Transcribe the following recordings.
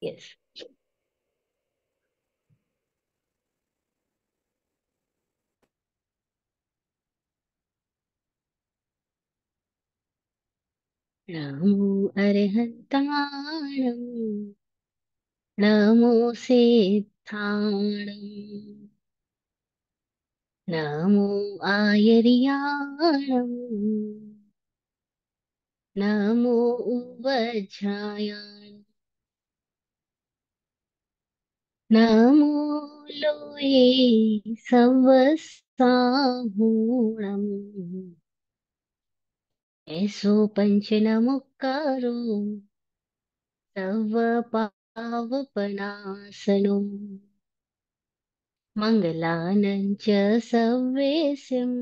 Yes. अर्हन्ताणं नमो सिद्धाणं नमो आयर्याणं नमो उवज्झायाणम् नमो लोये सवसाहूणम् ऐसो पंच तव पावपणासनो मङ्गलानं च सव्येसिं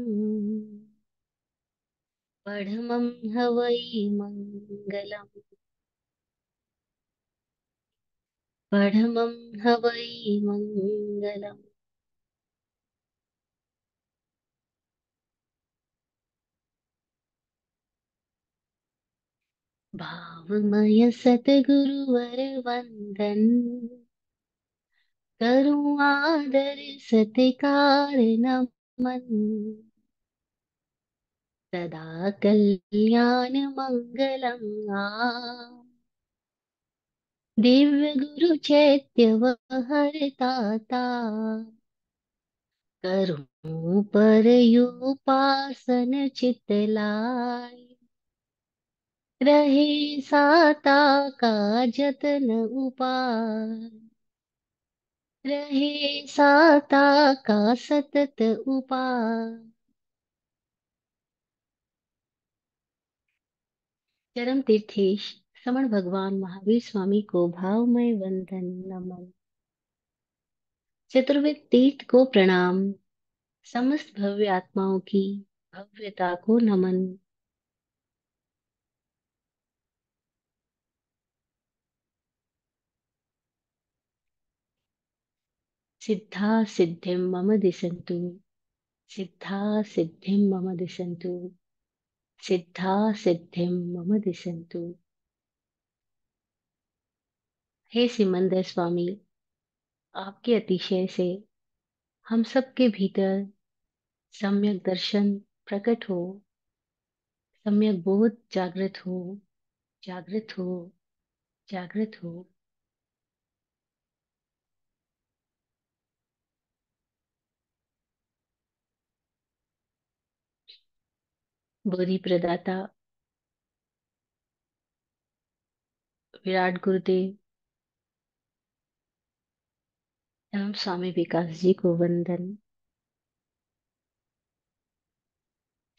पढमं हवै मङ्गलम् परमं ह वै मङ्गलम् भावमय सतगुरुवरवन्दन् करुणादर सत्कारणमन् सदा कल्याणमङ्गलम् आ दिव्य गुरु चैत्य दिव्यगुरुचैत्यवहरताता करूं परयोपासन चितलाय रहे साता का जतन उपाय रहे साता का सतत उपाय चरम तीर्थेश श्रमण भगवान महावीर स्वामी को भावमय वंदन नमन चतुर्वेद तीर्थ को प्रणाम समस्त भव्य आत्माओं की भव्यता को नमन सिद्धा सिद्धि मम दिशंतु सिद्धा सिद्धिम मम दिशंतु सिद्धा सिद्धिम मम दिशंतु हे सिमंदर स्वामी आपके अतिशय से हम सबके भीतर सम्यक दर्शन प्रकट हो सम्यक बोध जागृत हो जागृत हो जागृत हो बोधि प्रदाता विराट गुरुदेव प्रणाम स्वामी विकास जी को वंदन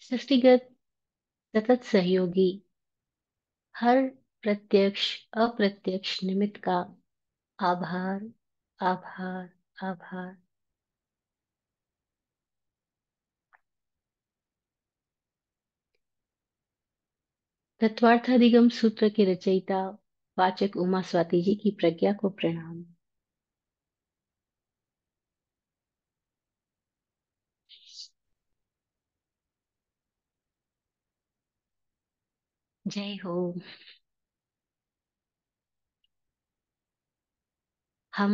सृष्टिगत सतत सहयोगी हर प्रत्यक्ष अप्रत्यक्ष निमित्त का आभार आभार आभार तत्वार्थाधिगम सूत्र के रचयिता वाचक उमा स्वाति जी की प्रज्ञा को प्रणाम जय हो हम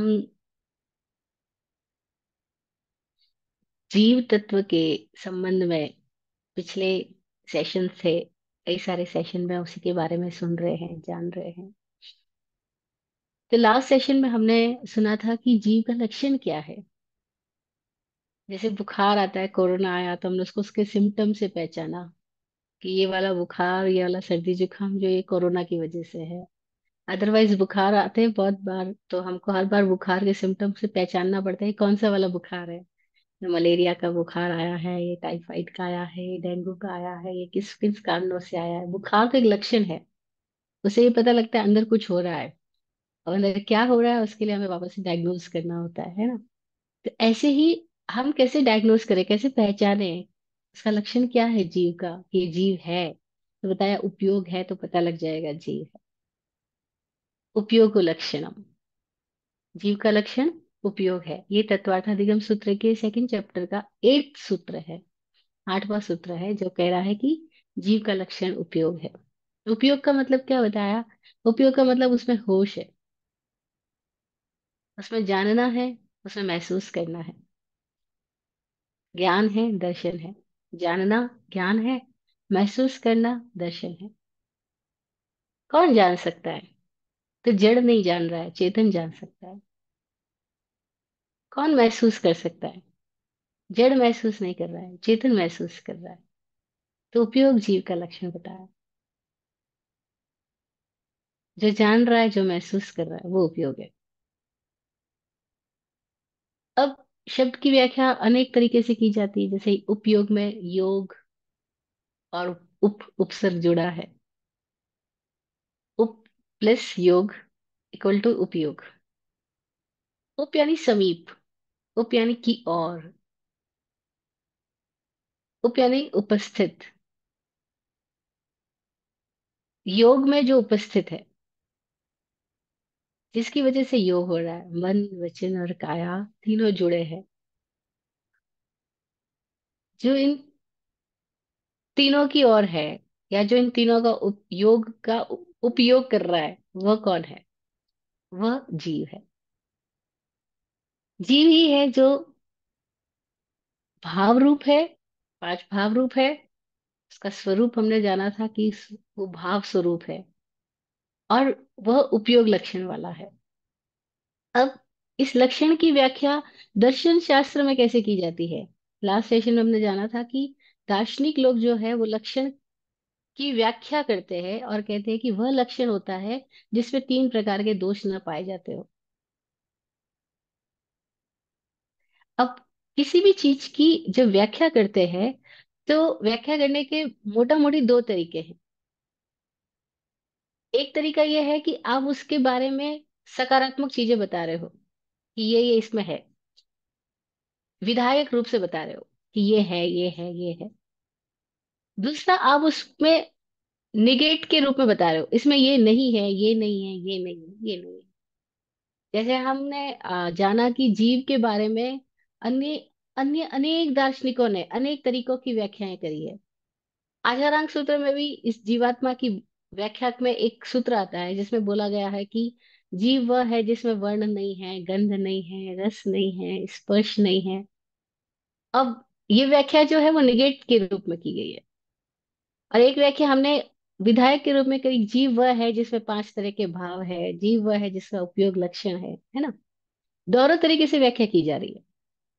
जीव तत्व के संबंध में पिछले सेशन से कई सारे सेशन में उसी के बारे में सुन रहे हैं जान रहे हैं तो लास्ट सेशन में हमने सुना था कि जीव का लक्षण क्या है जैसे बुखार आता है कोरोना आया तो हमने उसको उसके सिम्टम से पहचाना कि ये वाला बुखार ये वाला सर्दी जुकाम जो ये कोरोना की वजह से है अदरवाइज बुखार आते हैं बहुत बार तो हमको हर बार बुखार के सिम्टम से पहचानना पड़ता है कौन सा वाला बुखार है मलेरिया तो का बुखार आया है ये टाइफाइड का आया है ये डेंगू का आया है ये किस किस कारणों से आया है बुखार तो एक लक्षण है उसे ये पता लगता है अंदर कुछ हो रहा है और अंदर क्या हो रहा है उसके लिए हमें वापस से डायग्नोज करना होता है है ना तो ऐसे ही हम कैसे डायग्नोज करें कैसे पहचाने इसका लक्षण क्या है जीव का ये जीव है तो बताया उपयोग है तो पता लग जाएगा जीव है उपयोग लक्षणम जीव का लक्षण उपयोग है ये अधिगम सूत्र के सेकंड चैप्टर का एट सूत्र है आठवा सूत्र है जो कह रहा है कि जीव का लक्षण उपयोग है उपयोग का मतलब क्या बताया उपयोग का मतलब उसमें होश है उसमें जानना है उसमें महसूस करना है ज्ञान है दर्शन है जानना ज्ञान है महसूस करना दर्शन है कौन जान सकता है तो जड़ नहीं जान रहा है चेतन जान सकता है कौन महसूस कर सकता है जड़ महसूस नहीं कर रहा है चेतन महसूस कर रहा है तो उपयोग जीव का लक्षण बताया जो जान रहा है जो महसूस कर रहा है वो उपयोग है अब शब्द की व्याख्या अनेक तरीके से की जाती है जैसे उपयोग में योग और उप उपसर्ग जुड़ा है उप प्लस योग इक्वल टू उपयोग उप यानी समीप उप यानी की ओर उप यानी उपस्थित योग में जो उपस्थित है जिसकी वजह से योग हो रहा है मन वचन और काया तीनों जुड़े हैं जो इन तीनों की ओर है या जो इन तीनों का उपयोग का उपयोग कर रहा है वह कौन है वह जीव है जीव ही है जो भाव रूप है पांच भाव रूप है उसका स्वरूप हमने जाना था कि वो भाव स्वरूप है और वह उपयोग लक्षण वाला है अब इस लक्षण की व्याख्या दर्शन शास्त्र में कैसे की जाती है लास्ट सेशन में हमने जाना था कि दार्शनिक लोग जो है वो लक्षण की व्याख्या करते हैं और कहते हैं कि वह लक्षण होता है जिसमें तीन प्रकार के दोष न पाए जाते हो अब किसी भी चीज की जब व्याख्या करते हैं तो व्याख्या करने के मोटा मोटी दो तरीके हैं एक तरीका यह है कि आप उसके बारे में सकारात्मक चीजें बता रहे हो कि ये ये इसमें है विधायक रूप से बता रहे हो कि ये है ये है ये है दूसरा आप उसमें निगेट के रूप में बता रहे हो इसमें ये नहीं है ये नहीं है ये नहीं है ये नहीं है जैसे हमने जाना कि जीव के बारे में अन्य अन्य अनेक दार्शनिकों ने अनेक तरीकों की व्याख्याएं करी है आचारांक सूत्र में भी इस जीवात्मा की व्याख्यात में एक सूत्र आता है जिसमें बोला गया है कि जीव वह है जिसमें वर्ण नहीं है गंध नहीं है रस नहीं है स्पर्श नहीं है अब ये व्याख्या जो है वो निगेट के रूप में की गई है और एक व्याख्या हमने विधायक के रूप में करी जीव वह है जिसमें पांच तरह के भाव है जीव वह है जिसका उपयोग लक्षण है है ना दोनों तो तरीके से व्याख्या की जा रही है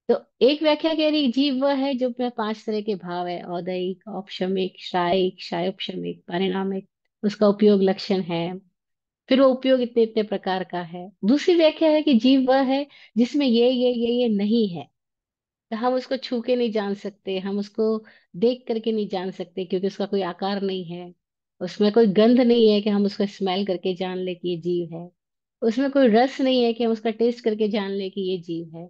तो एक व्याख्या कह रही जीव वह है जो पांच तरह के भाव है औदयिक औपशमिक शायिक शायोपशमिक परिणामिक उसका उपयोग लक्षण है फिर वो उपयोग इतने इतने प्रकार का है दूसरी व्याख्या है कि जीव वह है जिसमें ये ये ये ये नहीं है तो हम उसको छू के नहीं जान सकते हम उसको देख करके नहीं जान सकते क्योंकि उसका कोई आकार नहीं है उसमें कोई गंध नहीं है कि हम उसको स्मेल करके जान ले कि ये जीव है उसमें कोई रस नहीं है कि हम उसका टेस्ट करके जान ले कि ये जीव है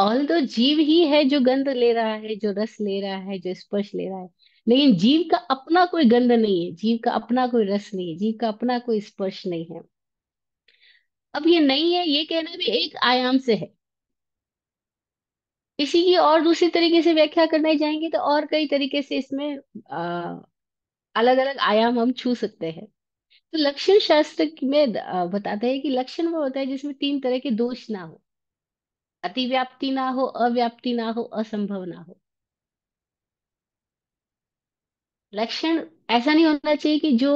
ऑल दो जीव ही है जो गंध ले रहा है जो रस ले रहा है जो स्पर्श ले रहा है लेकिन जीव का अपना कोई गंध नहीं है जीव का अपना कोई रस नहीं है जीव का अपना कोई स्पर्श नहीं है अब ये नहीं है ये कहना भी एक आयाम से है इसी की और दूसरी तरीके से व्याख्या करने जाएंगे तो और कई तरीके से इसमें अलग अलग आयाम हम छू सकते हैं तो लक्षण शास्त्र में बताते हैं कि लक्षण वो होता है जिसमें तीन तरह के दोष ना हो अतिव्याप्ति ना हो अव्याप्ति ना हो असंभव ना हो लक्षण ऐसा नहीं होना चाहिए कि जो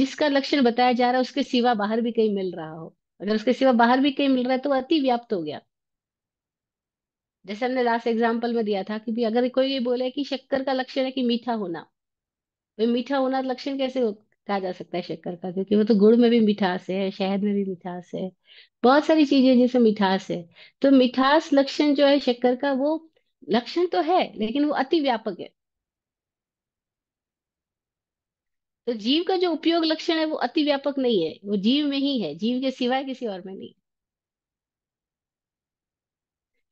जिसका लक्षण बताया जा रहा है उसके सिवा बाहर भी कहीं मिल रहा हो अगर उसके सिवा बाहर भी कहीं मिल रहा है तो अति व्याप्त हो गया जैसे हमने लास्ट एग्जाम्पल में दिया था कि भी अगर कोई ये बोले कि शक्कर का लक्षण है कि मीठा होना भाई तो मीठा होना लक्षण कैसे हो कहा जा सकता है शक्कर का क्योंकि वो तो गुड़ में भी मिठास है शहद में भी मिठास है बहुत सारी चीजें जैसे मिठास है तो मिठास लक्षण जो है शक्कर का वो लक्षण तो है लेकिन वो अति व्यापक है तो जीव का जो उपयोग लक्षण है वो अति व्यापक नहीं है वो जीव में ही है जीव के सिवाय किसी और में नहीं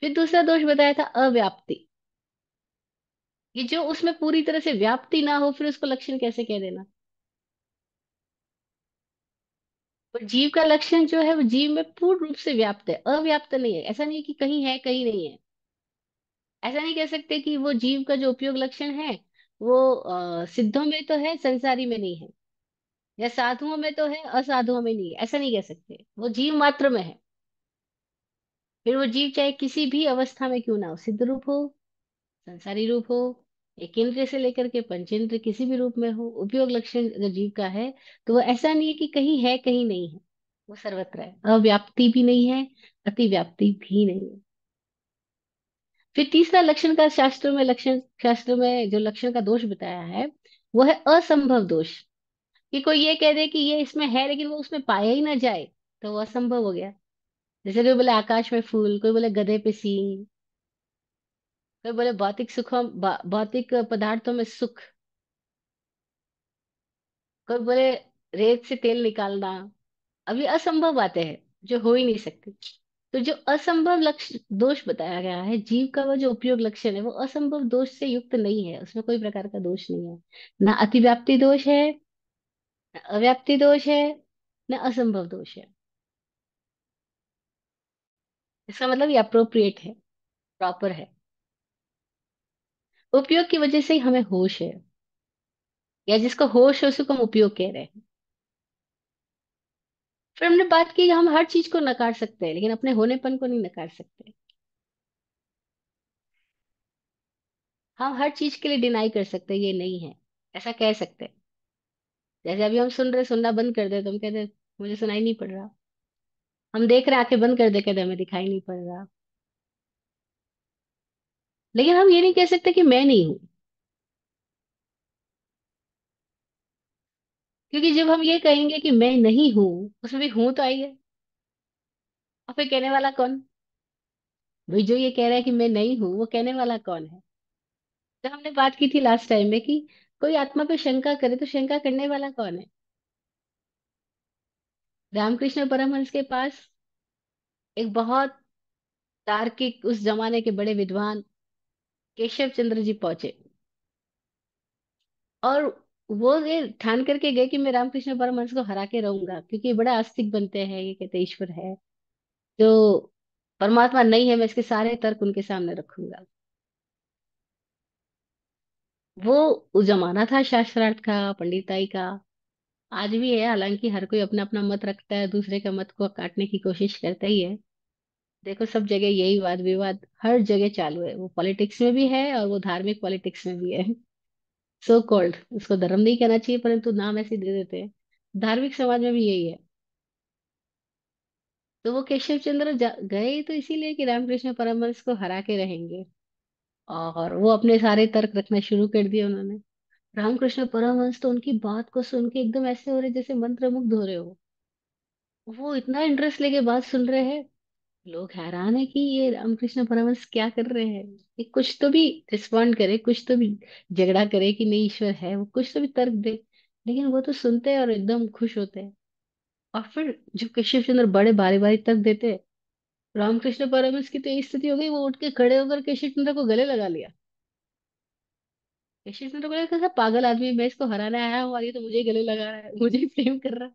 फिर दूसरा दोष बताया था अव्याप्ति ये जो उसमें पूरी तरह से व्याप्ति ना हो फिर उसको लक्षण कैसे कह देना तो जीव का लक्षण जो है वो जीव में पूर्ण रूप से व्याप्त है अव्याप्त नहीं है ऐसा नहीं कि कहीं है कहीं नहीं है ऐसा नहीं कह सकते कि वो जीव का जो उपयोग लक्षण है वो सिद्धों में तो है संसारी में नहीं है या साधुओं में तो है असाधुओं में नहीं है ऐसा नहीं कह सकते वो जीव मात्र में है फिर वो जीव चाहे किसी भी अवस्था में क्यों ना हो सिद्ध रूप हो संसारी रूप हो एक इंद्र से लेकर के पंचेंद्र किसी भी रूप में हो उपयोग लक्षण अगर जीव का है तो वो ऐसा नहीं है कि कहीं है कहीं नहीं है वो सर्वत्र है अव्याप्ति भी नहीं है अति व्याप्ति भी नहीं है फिर तीसरा लक्षण का शास्त्र में लक्षण शास्त्र में जो लक्षण का दोष बताया है वो है असंभव दोष कि कोई ये कह दे कि ये इसमें है लेकिन वो उसमें पाया ही ना जाए तो वो असंभव हो गया जैसे कोई बोले आकाश में फूल कोई बोले गधे पे सींग कोई बोले भौतिक सुखों भौतिक पदार्थों में सुख कोई बोले रेत से तेल निकालना अभी असंभव बातें हैं जो हो ही नहीं सकती तो जो असंभव लक्ष्य दोष बताया गया है जीव का वह जो उपयोग लक्षण है वो असंभव दोष से युक्त नहीं है उसमें कोई प्रकार का दोष नहीं है ना अतिव्याप्ति दोष है ना अव्याप्ति दोष है ना असंभव दोष है इसका मतलब ये अप्रोप्रिएट है प्रॉपर है उपयोग की वजह से ही हमें होश है या जिसको होश है उसको हम उपयोग कह रहे हैं फिर हमने बात की हम हर चीज को नकार सकते हैं लेकिन अपने होनेपन को नहीं नकार सकते हम हर चीज के लिए डिनाई कर सकते ये नहीं है ऐसा कह सकते जैसे अभी हम सुन रहे सुनना बंद कर दे तो हम कहते मुझे सुनाई नहीं पड़ रहा हम देख रहे आंखें बंद कर दे कहते हमें दिखाई नहीं पड़ रहा लेकिन हम ये नहीं कह सकते कि मैं नहीं हूं क्योंकि जब हम ये कहेंगे कि मैं नहीं हूं उसमें भी हूं तो आई है और फिर कहने वाला कौन भाई जो ये कह रहा है कि मैं नहीं हूं वो कहने वाला कौन है तो हमने बात की थी लास्ट टाइम में कि कोई आत्मा पे शंका करे तो शंका करने वाला कौन है रामकृष्ण परमहंस के पास एक बहुत तार्किक उस जमाने के बड़े विद्वान केशव चंद्र जी पहुंचे और वो ये ठान करके गए कि मैं रामकृष्ण परमहंस को हरा के रहूंगा क्योंकि बड़ा आस्तिक बनते हैं ये कहते ईश्वर है तो परमात्मा नहीं है मैं इसके सारे तर्क उनके सामने रखूंगा वो उस जमाना था शास्त्रार्थ का पंडिताई का आज भी है हालांकि हर कोई अपना अपना मत रखता है दूसरे के मत को काटने की कोशिश करता ही है देखो सब जगह यही वाद विवाद हर जगह चालू है वो पॉलिटिक्स में भी है और वो धार्मिक पॉलिटिक्स में भी है सो कॉल्ड इसको धर्म नहीं कहना चाहिए परंतु नाम ऐसे दे देते हैं धार्मिक समाज में भी यही है तो वो केशव चंद्र गए तो इसीलिए कि रामकृष्ण परमहंस को हरा के रहेंगे और वो अपने सारे तर्क रखना शुरू कर दिए उन्होंने रामकृष्ण परमहंस तो उनकी बात को सुन के एकदम ऐसे हो रहे जैसे मंत्र मुग्ध हो रहे हो वो इतना इंटरेस्ट लेके बात सुन रहे हैं लोग हैरान है कि ये रामकृष्ण परमहंस क्या कर रहे हैं ये कुछ तो भी रिस्पॉन्ड करे कुछ तो भी झगड़ा करे कि नहीं ईश्वर है वो कुछ तो भी तर्क दे लेकिन वो तो सुनते हैं और एकदम खुश होते हैं और फिर जब केशव चंद्र बड़े बारी बारी तर्क देते हैं, रामकृष्ण परमहंस की तो ये स्थिति हो गई वो उठ के खड़े होकर केशव चंद्र को गले लगा लिया केशव चंद्र को कैसा पागल आदमी मैं इसको हराने आया हूँ और ये तो मुझे ही गले लगा रहा है मुझे प्रेम कर रहा है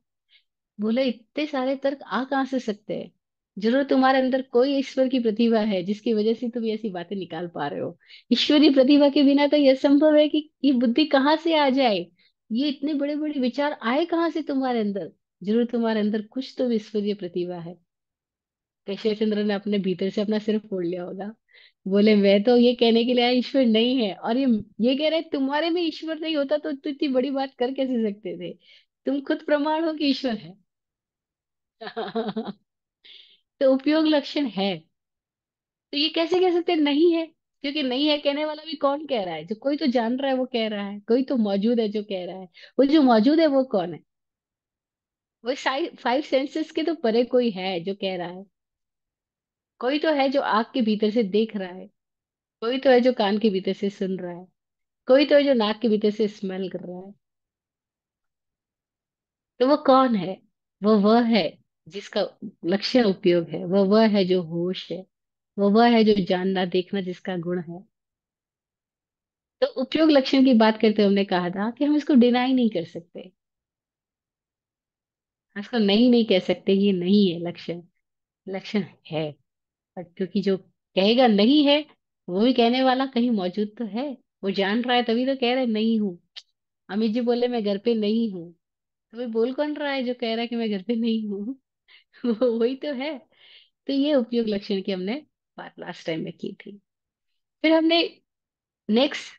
बोले इतने सारे तर्क आ कहाँ से सकते हैं जरूर तुम्हारे अंदर कोई ईश्वर की प्रतिभा है जिसकी वजह से तुम ऐसी बातें निकाल पा रहे हो ईश्वरीय प्रतिभा के बिना तो यह संभव है कि ये बुद्धि कहाँ से आ जाए ये इतने बड़े बड़े विचार आए कहाँ से तुम्हारे अंदर जरूर तुम्हारे अंदर कुछ तो ईश्वरीय प्रतिभा है कैशव चंद्र ने अपने भीतर से अपना सिर फोड़ लिया होगा बोले मैं तो ये कहने के लिए आया ईश्वर नहीं है और ये ये कह रहे तुम्हारे में ईश्वर नहीं होता तो इतनी बड़ी बात कर कैसे सकते थे तुम खुद प्रमाण हो कि ईश्वर है तो उपयोग लक्षण है तो ये कैसे कह सकते नहीं है क्योंकि नहीं है कहने वाला भी कौन कह रहा है जो कोई तो जान रहा है वो कह रहा है कोई तो मौजूद है जो कह रहा है वो जो मौजूद है वो कौन है वो फाइव सेंसेस के तो परे कोई है जो कह रहा है कोई तो है जो आग के भीतर से देख रहा है कोई तो है जो कान के भीतर से सुन रहा है कोई तो है जो नाक के भीतर से स्मेल कर रहा है तो वो कौन है वो वह है जिसका लक्ष्य उपयोग है वह वह है जो होश है वह वह है जो जानना देखना जिसका गुण है तो उपयोग लक्षण की बात करते हमने कहा था कि हम इसको डिनाई नहीं कर सकते इसको नहीं नहीं कह सकते ये नहीं है लक्षण लक्षण है पर क्योंकि जो कहेगा नहीं है वो भी कहने वाला कहीं मौजूद तो है वो जान रहा है तभी तो कह रहे नहीं हूँ अमित जी बोले मैं घर पे नहीं हूँ तो बोल कौन रहा है जो कह रहा है कि मैं घर पे नहीं हूँ वही तो है तो ये उपयोग लक्षण की हमने बात लास्ट टाइम में की थी फिर हमने नेक्स्ट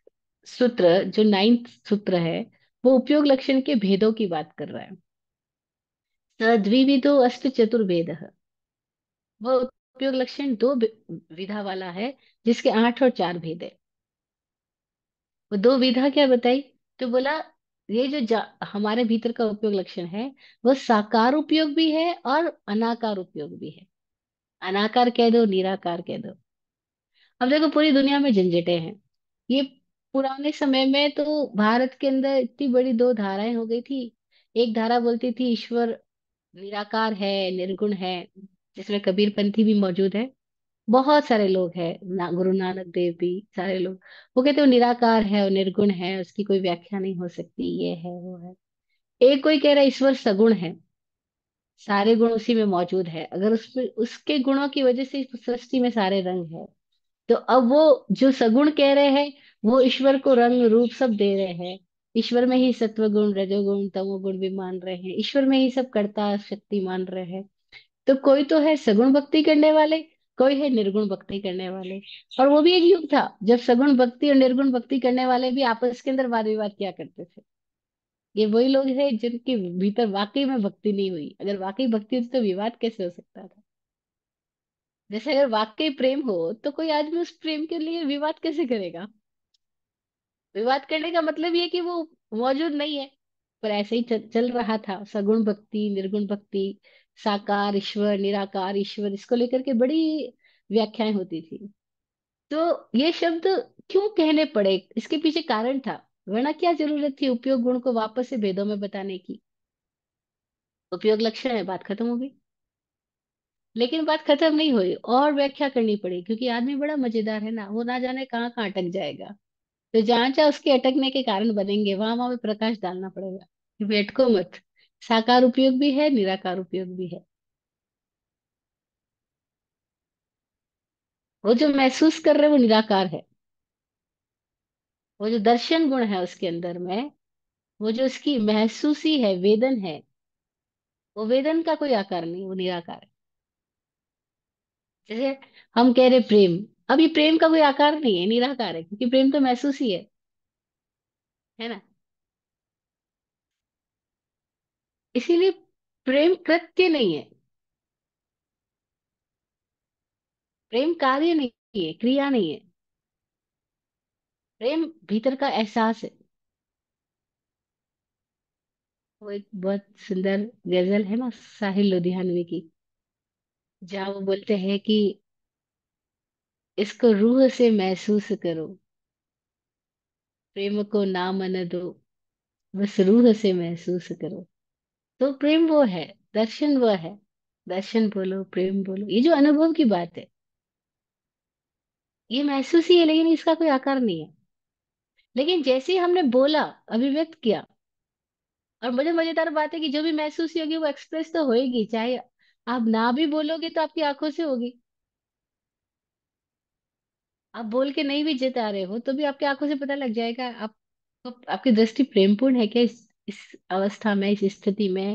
सूत्र जो नाइन्थ सूत्र है वो उपयोग लक्षण के भेदों की बात कर रहा है द्विविधो अष्ट चतुर्भेद वह उपयोग लक्षण दो विधा वाला है जिसके आठ और चार भेद है वो दो विधा क्या बताई तो बोला ये जो हमारे भीतर का उपयोग लक्षण है वो साकार उपयोग भी है और अनाकार उपयोग भी है अनाकार कह दो निराकार कह दो अब देखो पूरी दुनिया में झंझटे हैं ये पुराने समय में तो भारत के अंदर इतनी बड़ी दो धाराएं हो गई थी एक धारा बोलती थी ईश्वर निराकार है निर्गुण है जिसमें कबीर पंथी भी मौजूद है बहुत सारे लोग है ना, गुरु नानक देव भी सारे लोग वो कहते हो निराकार है और निर्गुण है उसकी कोई व्याख्या नहीं हो सकती ये है वो है एक कोई कह रहा है ईश्वर सगुण है सारे गुण उसी में मौजूद है अगर उसमें उसके गुणों की वजह से सृष्टि में सारे रंग है तो अब वो जो सगुण कह रहे हैं वो ईश्वर को रंग रूप सब दे रहे हैं ईश्वर में ही सत्व गुण रजोगुण गुण भी मान रहे हैं ईश्वर में ही सब कर्ता शक्ति मान रहे हैं तो कोई तो है सगुण भक्ति करने वाले कोई है निर्गुण भक्ति करने वाले और वो भी एक युग था जब सगुण भक्ति और निर्गुण भक्ति करने वाले भी आपस के अंदर वाद विवाद किया करते थे ये वही लोग हैं जिनके भीतर वाकई में भक्ति नहीं हुई अगर वाकई भक्ति हुई तो विवाद कैसे हो सकता था जैसे अगर वाकई प्रेम हो तो कोई आदमी उस प्रेम के लिए विवाद कैसे करेगा विवाद करने का मतलब ये कि वो मौजूद नहीं है पर ऐसे ही चल रहा था सगुण भक्ति निर्गुण भक्ति साकार ईश्वर निराकार ईश्वर इसको लेकर के बड़ी व्याख्याएं होती थी तो ये शब्द क्यों कहने पड़े इसके पीछे कारण था वरना क्या जरूरत थी उपयोग गुण को वापस से भेदों में बताने की उपयोग लक्षण है बात खत्म हो गई लेकिन बात खत्म नहीं हुई और व्याख्या करनी पड़ी क्योंकि आदमी बड़ा मजेदार है ना वो ना जाने कहाँ कहाँ अटक जाएगा तो जहाँ जहाँ उसके अटकने के कारण बनेंगे वहां वहां प्रकाश डालना पड़ेगा अटको मत साकार उपयोग भी है निराकार उपयोग भी है वो जो महसूस कर रहे वो निराकार है वो जो दर्शन गुण है उसके अंदर में वो जो उसकी महसूसी है वेदन है वो वेदन का कोई आकार नहीं वो निराकार है जैसे हम कह रहे प्रेम अभी प्रेम का कोई आकार नहीं है निराकार है क्योंकि प्रेम तो महसूस ही है है ना इसीलिए प्रेम कृत्य नहीं है प्रेम कार्य नहीं है क्रिया नहीं है प्रेम भीतर का एहसास है वो एक बहुत सुंदर गजल है ना साहिल लुधियानवी की जहां वो बोलते हैं कि इसको रूह से महसूस करो प्रेम को ना मन दो बस रूह से महसूस करो तो प्रेम वो है दर्शन वो है दर्शन बोलो प्रेम बोलो ये जो अनुभव की बात है ये महसूस ही है लेकिन इसका कोई आकार नहीं है लेकिन जैसे ही हमने बोला अभिव्यक्त किया और मुझे मजेदार बात है कि जो भी महसूस होगी वो एक्सप्रेस तो होगी चाहे आप ना भी बोलोगे तो आपकी आंखों से होगी आप बोल के नहीं भी जिता रहे हो तो भी आपकी आंखों से पता लग जाएगा आप, तो आपकी दृष्टि प्रेमपूर्ण है क्या इस इस अवस्था में इस स्थिति में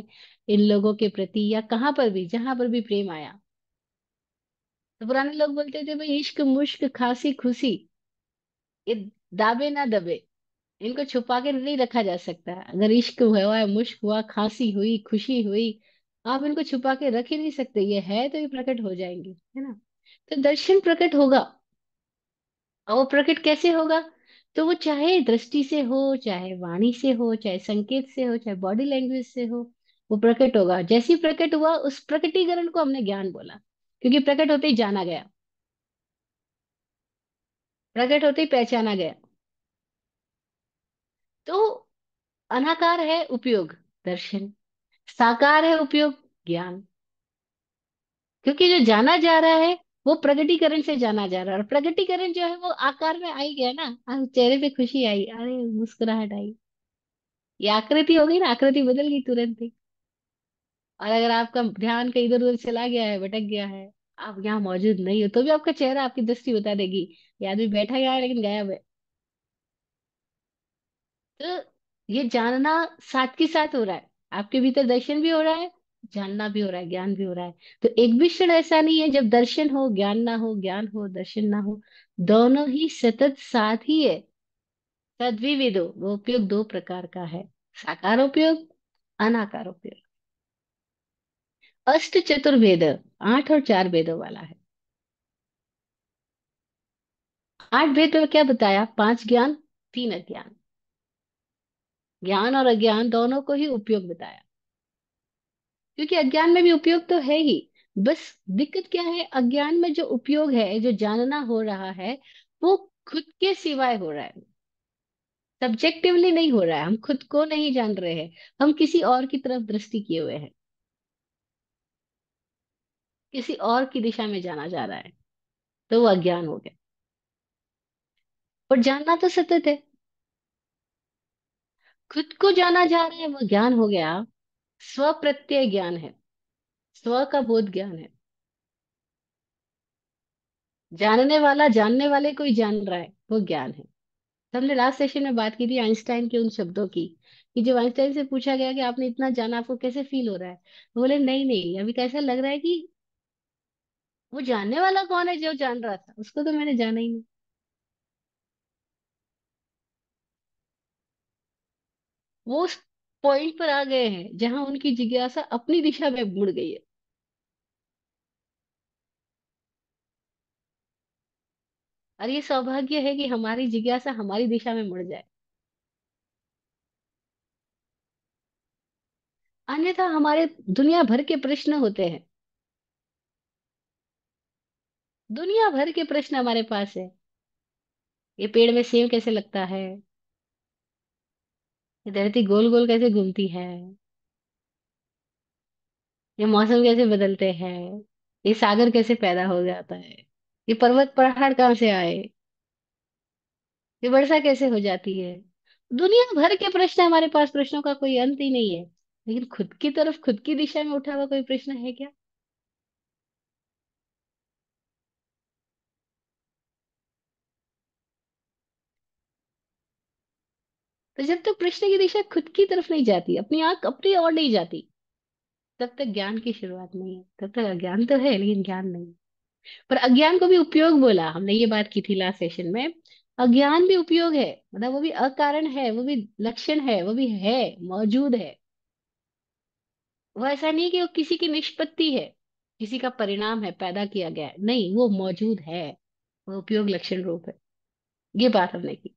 इन लोगों के प्रति या कहां पर भी जहां पर भी प्रेम आया तो पुराने लोग बोलते थे भाई इश्क मुश्क खासी खुशी ये दाबे ना दबे इनको छुपा के नहीं रखा जा सकता अगर इश्क हुआ है मुश्क हुआ खांसी हुई खुशी हुई आप इनको छुपा के रख ही नहीं सकते ये है तो ये प्रकट हो जाएंगे है ना तो दर्शन प्रकट होगा और वो प्रकट कैसे होगा तो वो चाहे दृष्टि से हो चाहे वाणी से हो चाहे संकेत से हो चाहे बॉडी लैंग्वेज से हो वो प्रकट होगा जैसे ही प्रकट हुआ उस प्रकटीकरण को हमने ज्ञान बोला क्योंकि प्रकट होते ही जाना गया प्रकट होते ही पहचाना गया तो अनाकार है उपयोग दर्शन साकार है उपयोग ज्ञान क्योंकि जो जाना जा रहा है वो प्रगटीकरण से जाना जा रहा है और प्रगटीकरण जो है वो आकार में आई गया ना चेहरे पे खुशी आई अरे मुस्कुराहट आई ये आकृति हो गई ना आकृति बदल गई तुरंत ही और अगर आपका ध्यान कहीं इधर उधर चला गया है भटक गया है आप यहाँ मौजूद नहीं हो तो भी आपका चेहरा आपकी दृष्टि बता देगी ये आदमी बैठा गया है लेकिन गायब है तो ये जानना साथ के साथ हो रहा है आपके भीतर दर्शन भी हो रहा है जानना भी हो रहा है ज्ञान भी हो रहा है तो एक भी क्षण ऐसा नहीं है जब दर्शन हो ज्ञान ना हो ज्ञान हो दर्शन ना हो दोनों ही सतत साथ ही है तद्विविदो वो उपयोग दो प्रकार का है साकार उपयोग अनाकार उपयोग अष्ट चतुर्वेद आठ और चार वेदों वाला है आठ भेद में क्या बताया पांच ज्ञान तीन अज्ञान ज्ञान और अज्ञान दोनों को ही उपयोग बताया क्योंकि अज्ञान में भी उपयोग तो है ही बस दिक्कत क्या है अज्ञान में जो उपयोग है जो जानना हो रहा है वो खुद के सिवाय हो रहा है सब्जेक्टिवली नहीं हो रहा है हम खुद को नहीं जान रहे हैं हम किसी और की तरफ दृष्टि किए हुए हैं किसी और की दिशा में जाना जा रहा है तो वो अज्ञान हो गया और जानना तो सतत है खुद को जाना जा रहा है वो ज्ञान हो गया स्व प्रत्यय ज्ञान है स्व का बोध ज्ञान है जानने वाला जानने वाले को ही जान रहा है वो ज्ञान है तो हमने लास्ट सेशन में बात की थी आइंस्टाइन के उन शब्दों की कि जब आइंस्टाइन से पूछा गया कि आपने इतना जाना आपको कैसे फील हो रहा है तो बोले नहीं नहीं अभी कैसा तो लग रहा है कि वो जानने वाला कौन है जो जान रहा था उसको तो मैंने जाना ही नहीं वो पॉइंट पर आ गए हैं जहां उनकी जिज्ञासा अपनी दिशा में मुड़ गई है और ये सौभाग्य है कि हमारी जिज्ञासा हमारी दिशा में मुड़ जाए अन्यथा हमारे दुनिया भर के प्रश्न होते हैं दुनिया भर के प्रश्न हमारे पास है ये पेड़ में सेब कैसे लगता है ये धरती गोल गोल कैसे घूमती है ये मौसम कैसे बदलते हैं ये सागर कैसे पैदा हो जाता है ये पर्वत पहाड़ कहाँ से आए ये वर्षा कैसे हो जाती है दुनिया भर के प्रश्न हमारे पास प्रश्नों का कोई अंत ही नहीं है लेकिन खुद की तरफ खुद की दिशा में उठा हुआ कोई प्रश्न है क्या तो जब तक प्रश्न की दिशा खुद की तरफ नहीं जाती अपनी आंख अपनी और नहीं जाती तब तक ज्ञान की शुरुआत नहीं है तब तक अज्ञान तो है लेकिन ज्ञान नहीं पर अज्ञान को भी उपयोग बोला हमने ये बात की थी लास्ट सेशन में अज्ञान भी उपयोग है मतलब वो भी अकारण है वो भी लक्षण है वो भी है मौजूद है वो ऐसा नहीं कि वो किसी की निष्पत्ति है किसी का परिणाम है पैदा किया गया नहीं वो मौजूद है वो उपयोग लक्षण रूप है ये बात हमने की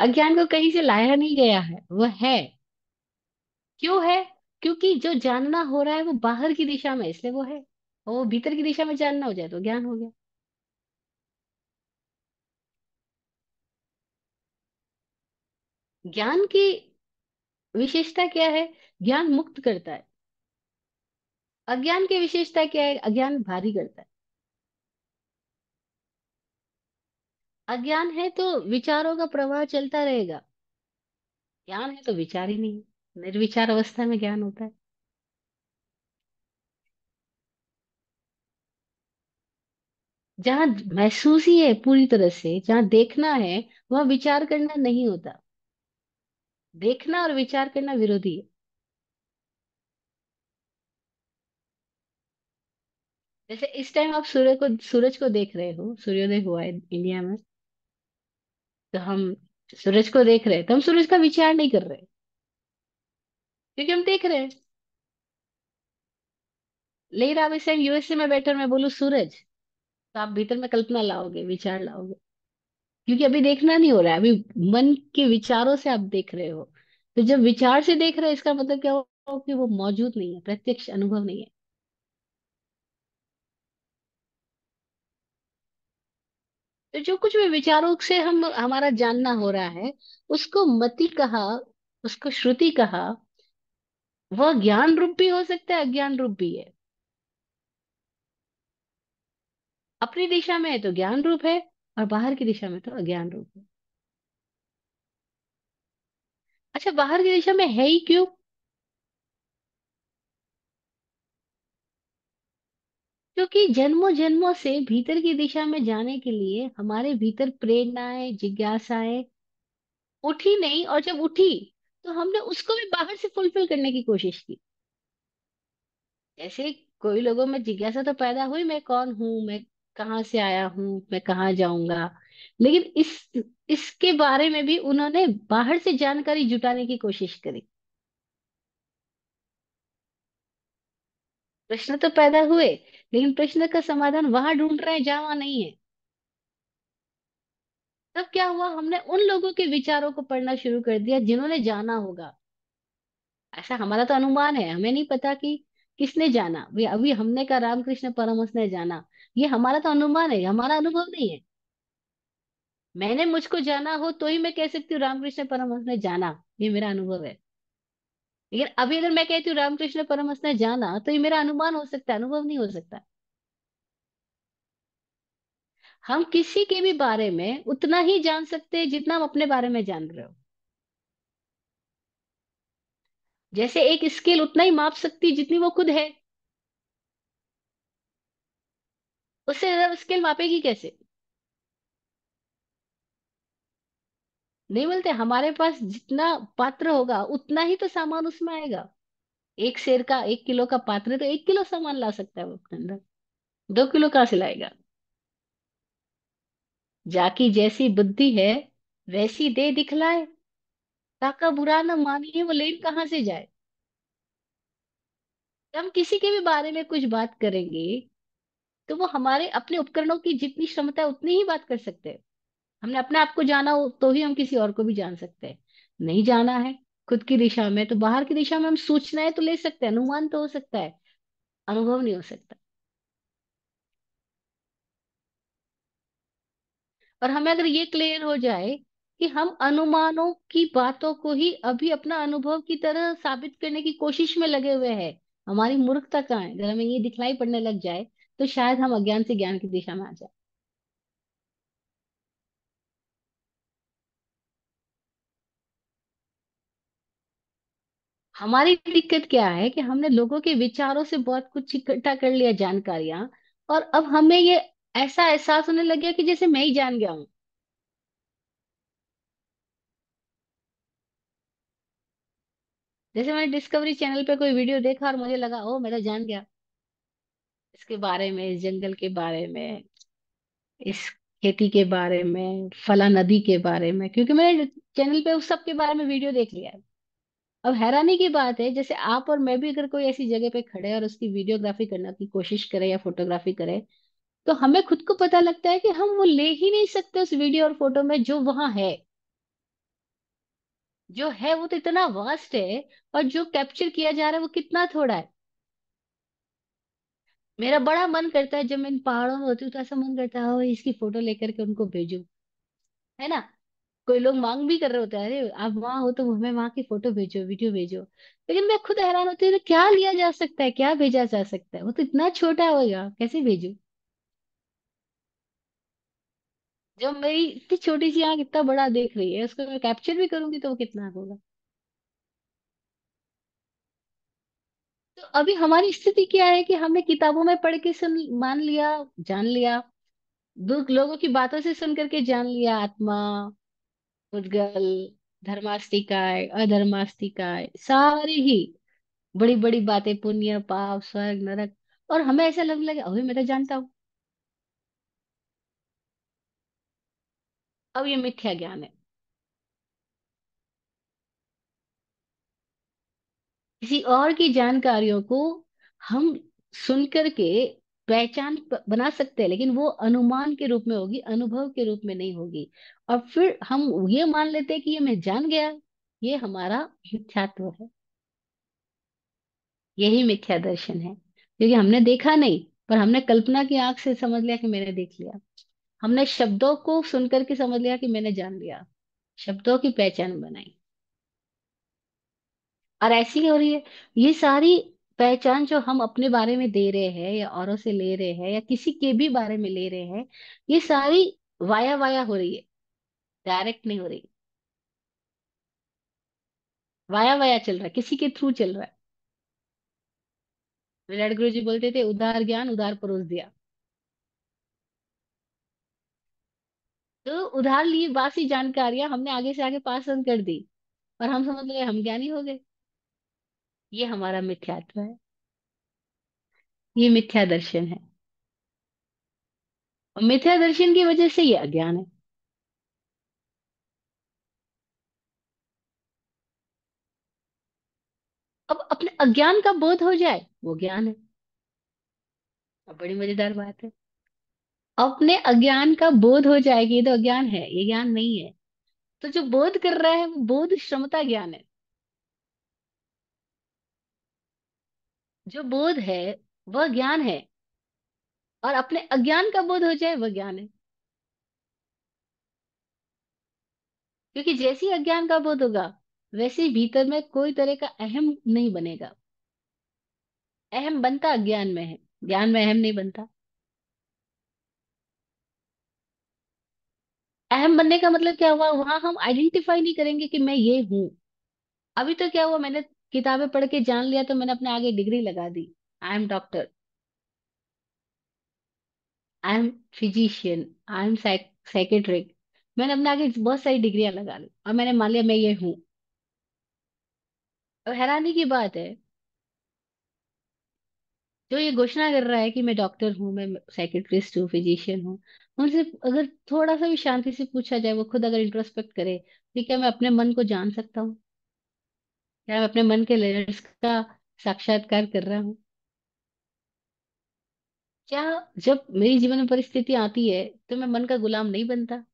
अज्ञान को कहीं से लाया नहीं गया है वह है क्यों है क्योंकि जो जानना हो रहा है वो बाहर की दिशा में इसलिए वो है और वो भीतर की दिशा में जानना हो जाए तो ज्ञान हो गया ज्ञान की विशेषता क्या है ज्ञान मुक्त करता है अज्ञान की विशेषता क्या है अज्ञान भारी करता है अज्ञान है तो विचारों का प्रवाह चलता रहेगा ज्ञान है तो विचार ही नहीं है। निर्विचार अवस्था में ज्ञान होता है जहां महसूस ही है पूरी तरह से जहां देखना है वहां विचार करना नहीं होता देखना और विचार करना विरोधी है जैसे इस टाइम आप सूर्य को सूरज को देख रहे हो सूर्योदय हुआ है इंडिया में तो हम सूरज को देख रहे हैं तो हम सूरज का विचार नहीं कर रहे क्योंकि हम देख रहे हैं लेकिन आप इस टाइम यूएसए में बैठे मैं बोलू सूरज तो आप भीतर में कल्पना लाओगे विचार लाओगे क्योंकि अभी देखना नहीं हो रहा है अभी मन के विचारों से आप देख रहे हो तो जब विचार से देख रहे हो इसका मतलब क्या हो कि वो मौजूद नहीं है प्रत्यक्ष अनुभव नहीं है तो जो कुछ भी विचारों से हम हमारा जानना हो रहा है उसको मति कहा उसको श्रुति कहा वह ज्ञान रूप भी हो सकता है अज्ञान रूप भी है अपनी दिशा में है तो ज्ञान रूप है और बाहर की दिशा में तो अज्ञान रूप है अच्छा बाहर की दिशा में है ही क्यों क्योंकि जन्मों जन्मों से भीतर की दिशा में जाने के लिए हमारे भीतर प्रेरणाएं जिज्ञासाएं उठी नहीं और जब उठी तो हमने उसको भी बाहर से फुलफिल करने की कोशिश की जैसे कोई लोगों में जिज्ञासा तो पैदा हुई मैं कौन हूं मैं कहाँ से आया हूं मैं कहाँ जाऊंगा लेकिन इस इसके बारे में भी उन्होंने बाहर से जानकारी जुटाने की कोशिश करी प्रश्न तो पैदा हुए लेकिन प्रश्न का समाधान वहां ढूंढ रहे हैं जहां वहां नहीं है तब क्या हुआ हमने उन लोगों के विचारों को पढ़ना शुरू कर दिया जिन्होंने जाना होगा ऐसा हमारा तो अनुमान है हमें नहीं पता कि किसने जाना अभी हमने कहा रामकृष्ण परमहंस ने जाना ये हमारा तो अनुमान है हमारा अनुभव नहीं है मैंने मुझको जाना हो तो ही मैं कह सकती हूँ रामकृष्ण परमहंस ने जाना ये मेरा अनुभव है लेकिन अभी अगर मैं कहती हूँ रामकृष्ण परमहंस ने जाना तो ये मेरा अनुमान हो सकता है अनुभव नहीं हो सकता हम किसी के भी बारे में उतना ही जान सकते हैं जितना हम अपने बारे में जान रहे हो जैसे एक स्केल उतना ही माप सकती जितनी वो खुद है उससे ज्यादा स्केल मापेगी कैसे नहीं बोलते हमारे पास जितना पात्र होगा उतना ही तो सामान उसमें आएगा एक शेर का एक किलो का पात्र तो एक किलो सामान ला सकता है वो अपने अंदर दो किलो कहाँ से लाएगा जाकी जैसी बुद्धि है वैसी दे दिखलाए ताका बुरा न मानिए वो लेन कहाँ से जाए हम किसी के भी बारे में कुछ बात करेंगे तो वो हमारे अपने उपकरणों की जितनी क्षमता है उतनी ही बात कर सकते हैं हमने अपने आप को जाना हो तो ही हम किसी और को भी जान सकते हैं नहीं जाना है खुद की दिशा में तो बाहर की दिशा में हम सोचना है तो ले सकते हैं अनुमान तो हो सकता है अनुभव नहीं हो सकता और हमें अगर ये क्लियर हो जाए कि हम अनुमानों की बातों को ही अभी अपना अनुभव की तरह साबित करने की कोशिश में लगे हुए हैं हमारी मूर्खता कहाँ है अगर हमें ये दिखलाई पड़ने लग जाए तो शायद हम अज्ञान से ज्ञान की दिशा में आ जाए हमारी दिक्कत क्या है कि हमने लोगों के विचारों से बहुत कुछ इकट्ठा कर लिया जानकारियां और अब हमें ये ऐसा एहसास होने लग गया कि जैसे मैं ही जान गया हूं जैसे मैंने डिस्कवरी चैनल पे कोई वीडियो देखा और मुझे लगा ओ मैं तो जान गया इसके बारे में इस जंगल के बारे में इस खेती के बारे में फला नदी के बारे में क्योंकि मैंने चैनल पे उस सब के बारे में वीडियो देख लिया है अब हैरानी की बात है जैसे आप और मैं भी अगर कोई ऐसी जगह पे खड़े और उसकी वीडियोग्राफी करने की कोशिश करें या फोटोग्राफी करें तो हमें खुद को पता लगता है कि हम वो ले ही नहीं सकते उस वीडियो और फोटो में जो वहां है जो है वो तो इतना वास्ट है और जो कैप्चर किया जा रहा है वो कितना थोड़ा है मेरा बड़ा मन करता है जब मैं इन पहाड़ों में होती हूँ तो ऐसा मन करता है इसकी फोटो लेकर के उनको भेजू है ना कोई लोग मांग भी कर रहे होते हैं अरे आप वहां हो तो हमें वहां की फोटो भेजो वीडियो भेजो लेकिन मैं खुद हैरान होती हूँ तो क्या लिया जा सकता है क्या भेजा जा सकता है वो तो इतना छोटा होगा कैसे भेजो जो मेरी इतनी छोटी सी आंख इतना बड़ा देख रही है उसको मैं कैप्चर भी करूंगी तो वो कितना होगा तो अभी हमारी स्थिति क्या है कि हमने किताबों में पढ़ के सुन मान लिया जान लिया लोगों की बातों से सुन करके जान लिया आत्मा मुदगल धर्मास्तिकाय अधर्मास्तिकाय सारे ही बड़ी बड़ी बातें पुण्य पाप स्वर्ग नरक और हमें ऐसा लगने लगे अभी मैं तो जानता हूं अब ये मिथ्या ज्ञान है किसी और की जानकारियों को हम सुन करके पहचान बना सकते हैं लेकिन वो अनुमान के रूप में होगी अनुभव के रूप में नहीं होगी और फिर हम ये मान लेते हैं कि ये मैं जान गया ये हमारा मिथ्यात्व है यही मिथ्या दर्शन है क्योंकि हमने देखा नहीं पर हमने कल्पना की आंख से समझ लिया कि मैंने देख लिया हमने शब्दों को सुनकर के समझ लिया कि मैंने जान लिया शब्दों की पहचान बनाई और ऐसी हो रही है ये सारी पहचान जो हम अपने बारे में दे रहे हैं या औरों से ले रहे हैं या किसी के भी बारे में ले रहे हैं ये सारी वाया वाया हो रही है डायरेक्ट नहीं हो रही वाया वाया चल रहा है किसी के थ्रू चल रहा है विराट गुरु जी बोलते थे उधार ज्ञान उधार परोस दिया तो उधार लिए बासी जानकारियां हमने आगे से आगे पास ऑन कर दी और हम समझ गए हम ज्ञानी हो गए ये हमारा मिथ्यात्व है ये मिथ्या दर्शन है और मिथ्या दर्शन की वजह से ये अज्ञान है अब अपने अज्ञान का बोध हो जाए वो ज्ञान है अब बड़ी मजेदार बात है अपने अज्ञान का बोध हो जाएगी ये तो अज्ञान है ये ज्ञान नहीं है तो जो बोध कर रहा है वो बोध क्षमता ज्ञान है जो बोध है वह ज्ञान है और अपने अज्ञान का बोध हो जाए वह ज्ञान है क्योंकि जैसी अज्ञान का बोध होगा वैसे भीतर में कोई तरह का अहम नहीं बनेगा अहम बनता अज्ञान में है ज्ञान में अहम नहीं बनता अहम बनने का मतलब क्या हुआ वहां हम आइडेंटिफाई नहीं करेंगे कि मैं ये हूं अभी तो क्या हुआ मैंने किताबें पढ़ के जान लिया तो मैंने अपने आगे डिग्री लगा दी I am doctor I am physician I am secretary मैंने अपने आगे बहुत सारी डिग्रियां लगा ली और मैंने मान लिया मैं ये हूँ और हैरानी की बात है जो ये घोषणा कर रहा है कि मैं डॉक्टर हूँ मैं साइकेट्रिस्ट हूँ फिजिशियन हूँ उनसे अगर थोड़ा सा भी शांति से पूछा जाए वो खुद अगर इंट्रोस्पेक्ट करे कि क्या मैं अपने मन को जान सकता हूँ क्या मैं अपने मन के लेयर्स का साक्षात्कार कर रहा हूँ क्या जब मेरी जीवन में परिस्थिति आती है तो मैं मन का गुलाम नहीं बनता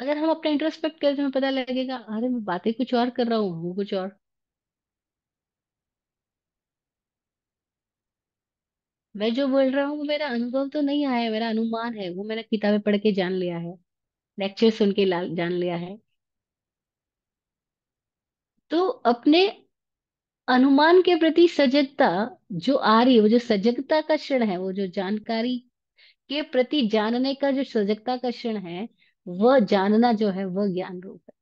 अगर हम अपना इंट्रोस्पेक्ट करें तो हमें पता लगेगा अरे मैं बातें कुछ और कर रहा हूँ वो कुछ और मैं जो बोल रहा हूँ वो मेरा अनुभव तो नहीं आया मेरा अनुमान है वो मैंने किताबें पढ़ के जान लिया है लेक्चर सुन के जान लिया है तो अपने अनुमान के प्रति सजगता जो आ रही है वो जो सजगता का क्षण है वो जो जानकारी के प्रति जानने का जो सजगता का क्षण है वह जानना जो है वह ज्ञान रूप है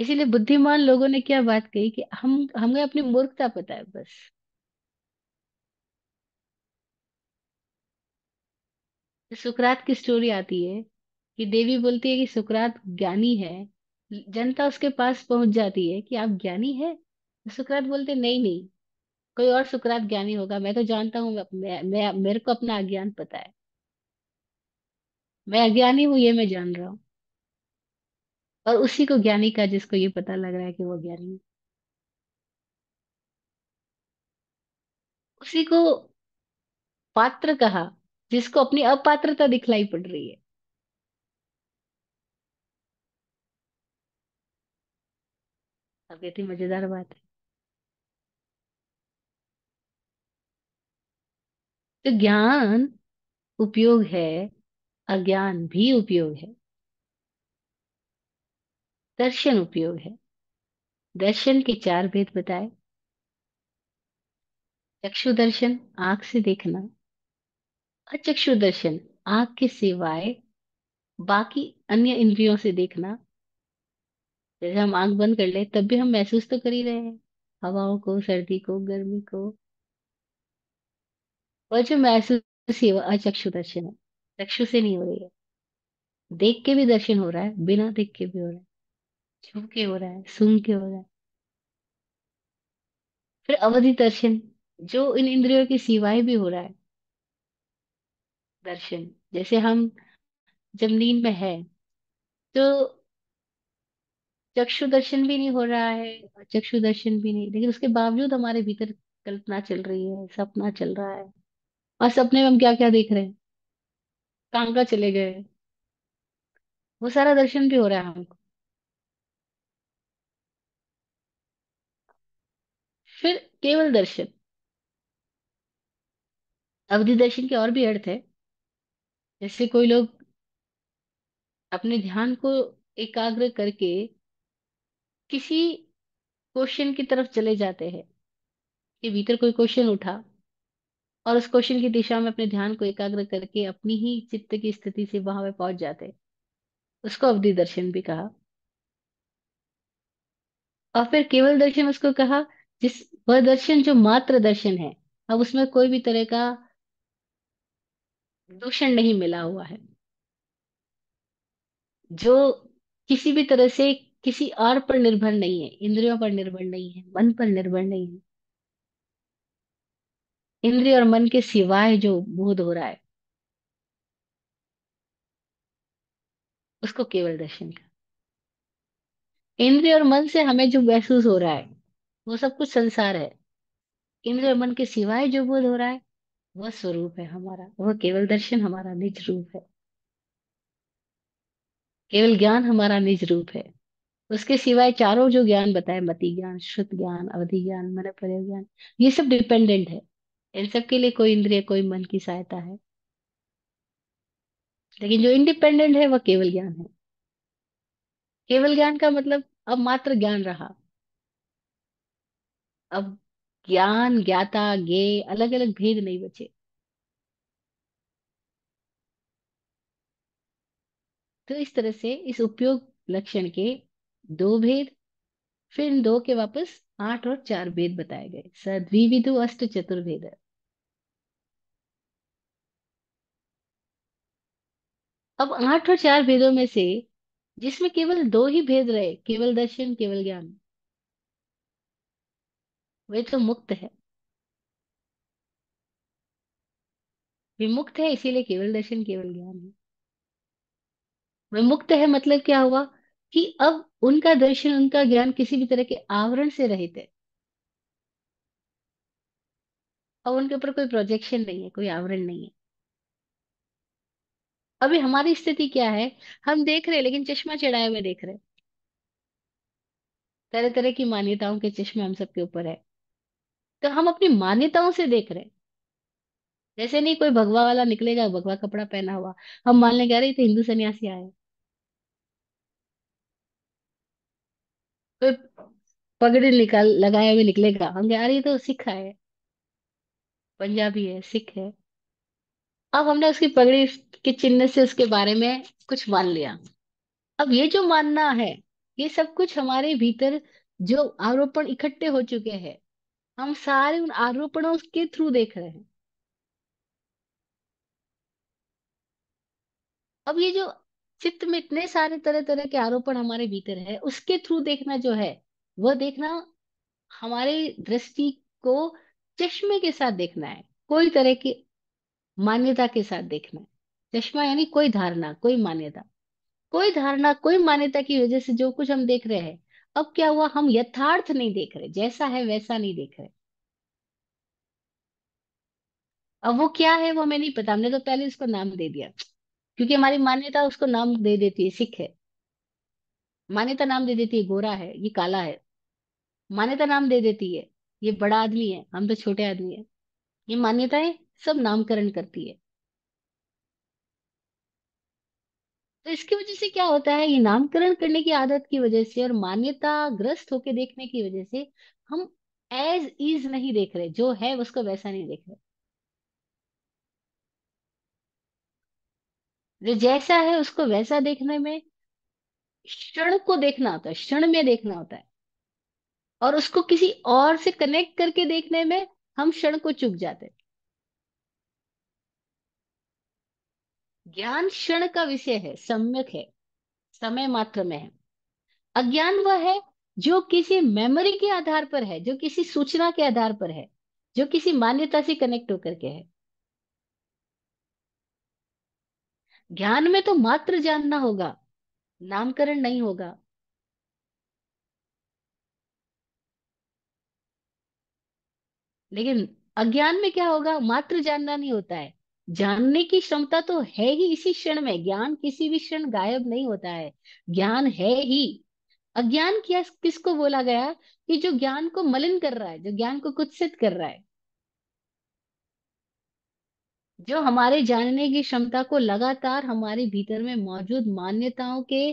इसीलिए बुद्धिमान लोगों ने क्या बात कही कि हम हमें अपनी मूर्खता पता है बस सुकरात की स्टोरी आती है कि देवी बोलती है कि सुकरात ज्ञानी है जनता उसके पास पहुंच जाती है कि आप ज्ञानी है तो सुकरात बोलते नहीं नहीं कोई और सुकरात ज्ञानी होगा मैं तो जानता हूँ मैं, मैं, मेरे को अपना अज्ञान पता है मैं अज्ञानी हूँ ये मैं जान रहा हूं और उसी को ज्ञानी का जिसको ये पता लग रहा है कि वो ज्ञानी है उसी को पात्र कहा जिसको अपनी अपात्रता दिखलाई पड़ रही है अब ये थी मजेदार बात है तो ज्ञान उपयोग है अज्ञान भी उपयोग है दर्शन उपयोग है दर्शन के चार भेद बताए चक्षु दर्शन आंख से देखना अचक्षु दर्शन आंख के सिवाय बाकी अन्य इंद्रियों से देखना जैसे हम आंख बंद कर ले तब भी हम महसूस तो कर ही रहे हैं हवाओं को सर्दी को गर्मी को वह जो महसूस है वह अचक्षु दर्शन है चक्षु से नहीं हो रही है देख के भी दर्शन हो रहा है बिना देख के भी हो रहा है छू के हो रहा है सूंघ के हो रहा है फिर अवधि दर्शन जो इन इंद्रियों के सिवाय भी हो रहा है दर्शन जैसे हम जब नींद में है तो चक्षु दर्शन भी नहीं हो रहा है और चक्षु दर्शन भी नहीं लेकिन उसके बावजूद हमारे भीतर कल्पना चल रही है सपना चल रहा है और सपने में हम क्या क्या देख रहे हैं कांका चले गए वो सारा दर्शन भी हो रहा है हमको फिर केवल दर्शन अवधि दर्शन के और भी अर्थ है जैसे कोई लोग अपने ध्यान को एकाग्र करके किसी क्वेश्चन की तरफ चले जाते हैं कि भीतर कोई क्वेश्चन उठा और उस क्वेश्चन की दिशा में अपने ध्यान को एकाग्र करके अपनी ही चित्त की स्थिति से वहां पर पहुंच जाते उसको अवधि दर्शन भी कहा और फिर केवल दर्शन उसको कहा जिस वह दर्शन जो मात्र दर्शन है अब उसमें कोई भी तरह का दूषण नहीं मिला हुआ है जो किसी भी तरह से किसी और पर निर्भर नहीं है इंद्रियों पर निर्भर नहीं है मन पर निर्भर नहीं है इंद्रिय और मन के सिवाय जो बोध हो रहा है उसको केवल दर्शन का इंद्रिय और मन से हमें जो महसूस हो रहा है वो सब कुछ संसार है इंद्र मन के सिवाय जो बोध हो रहा है वह स्वरूप है हमारा वह केवल दर्शन हमारा निज रूप है केवल ज्ञान हमारा निज रूप है उसके सिवाय चारों जो ज्ञान बताए मति ज्ञान श्रुत ज्ञान अवधि ज्ञान मन प्रयोग ज्ञान ये सब डिपेंडेंट है इन सब के लिए कोई इंद्रिय कोई मन की सहायता है लेकिन जो इंडिपेंडेंट है वह केवल ज्ञान है केवल ज्ञान का मतलब अब मात्र ज्ञान रहा अब ज्ञान ज्ञाता ज्ञे अलग अलग भेद नहीं बचे तो इस तरह से इस उपयोग लक्षण के दो भेद फिर दो के वापस आठ और चार भेद बताए गए सद्विविधु अष्ट चतुर्भेद अब आठ और चार भेदों में से जिसमें केवल दो ही भेद रहे केवल दर्शन केवल ज्ञान वे तो मुक्त है विमुक्त है इसीलिए केवल दर्शन केवल ज्ञान है विमुक्त है मतलब क्या हुआ कि अब उनका दर्शन उनका ज्ञान किसी भी तरह के आवरण से रहित है अब उनके ऊपर कोई प्रोजेक्शन नहीं है कोई आवरण नहीं है अभी हमारी स्थिति क्या है हम देख रहे हैं लेकिन चश्मा चढ़ाए हुए देख रहे तरह तरह की मान्यताओं के चश्मे हम सबके ऊपर है तो हम अपनी मान्यताओं से देख रहे हैं जैसे नहीं कोई भगवा वाला निकलेगा भगवा कपड़ा पहना हुआ हम मान ले कह रहे तो हिंदू सन्यासी आए कोई पगड़ी निकाल लगाए हुए निकलेगा हम कह रही तो सिख आए पंजाबी है सिख है अब हमने उसकी पगड़ी के चिन्ह से उसके बारे में कुछ मान लिया अब ये जो मानना है ये सब कुछ हमारे भीतर जो आरोपण इकट्ठे हो चुके हैं हम सारे उन आरोपणों के थ्रू देख रहे हैं अब ये जो चित्त में इतने सारे तरह तरह के आरोपण हमारे भीतर है उसके थ्रू देखना जो है वह देखना हमारे दृष्टि को चश्मे के साथ देखना है कोई तरह की मान्यता के साथ देखना है चश्मा यानी कोई धारणा कोई मान्यता कोई धारणा कोई मान्यता की वजह से जो कुछ हम देख रहे हैं अब क्या हुआ हम यथार्थ नहीं देख रहे जैसा है वैसा नहीं देख रहे अब वो क्या है वो हमें नहीं पता हमने तो पहले उसको नाम दे दिया क्योंकि हमारी मान्यता उसको नाम दे देती है सिख है मान्यता नाम दे देती है गोरा है ये काला है मान्यता नाम दे देती है ये बड़ा आदमी है हम तो छोटे आदमी है ये मान्यताएं सब नामकरण करती है तो इसकी वजह से क्या होता है ये नामकरण करने की आदत की वजह से और मान्यता ग्रस्त होके देखने की वजह से हम एज इज नहीं देख रहे जो है उसको वैसा नहीं देख रहे जो जैसा है उसको वैसा देखने में क्षण को देखना होता है क्षण में देखना होता है और उसको किसी और से कनेक्ट करके देखने में हम क्षण को चुक जाते ज्ञान क्षण का विषय है सम्यक है समय मात्र में है अज्ञान वह है जो किसी मेमोरी के आधार पर है जो किसी सूचना के आधार पर है जो किसी मान्यता से कनेक्ट होकर के है ज्ञान में तो मात्र जानना होगा नामकरण नहीं होगा लेकिन अज्ञान में क्या होगा मात्र जानना नहीं होता है जानने की क्षमता तो है ही इसी क्षण में ज्ञान किसी भी क्षण गायब नहीं होता है ज्ञान है ही अज्ञान क्या किसको बोला गया कि जो ज्ञान को मलिन कर रहा है जो ज्ञान को कुत्सित कर रहा है जो हमारे जानने की क्षमता को लगातार हमारे भीतर में मौजूद मान्यताओं के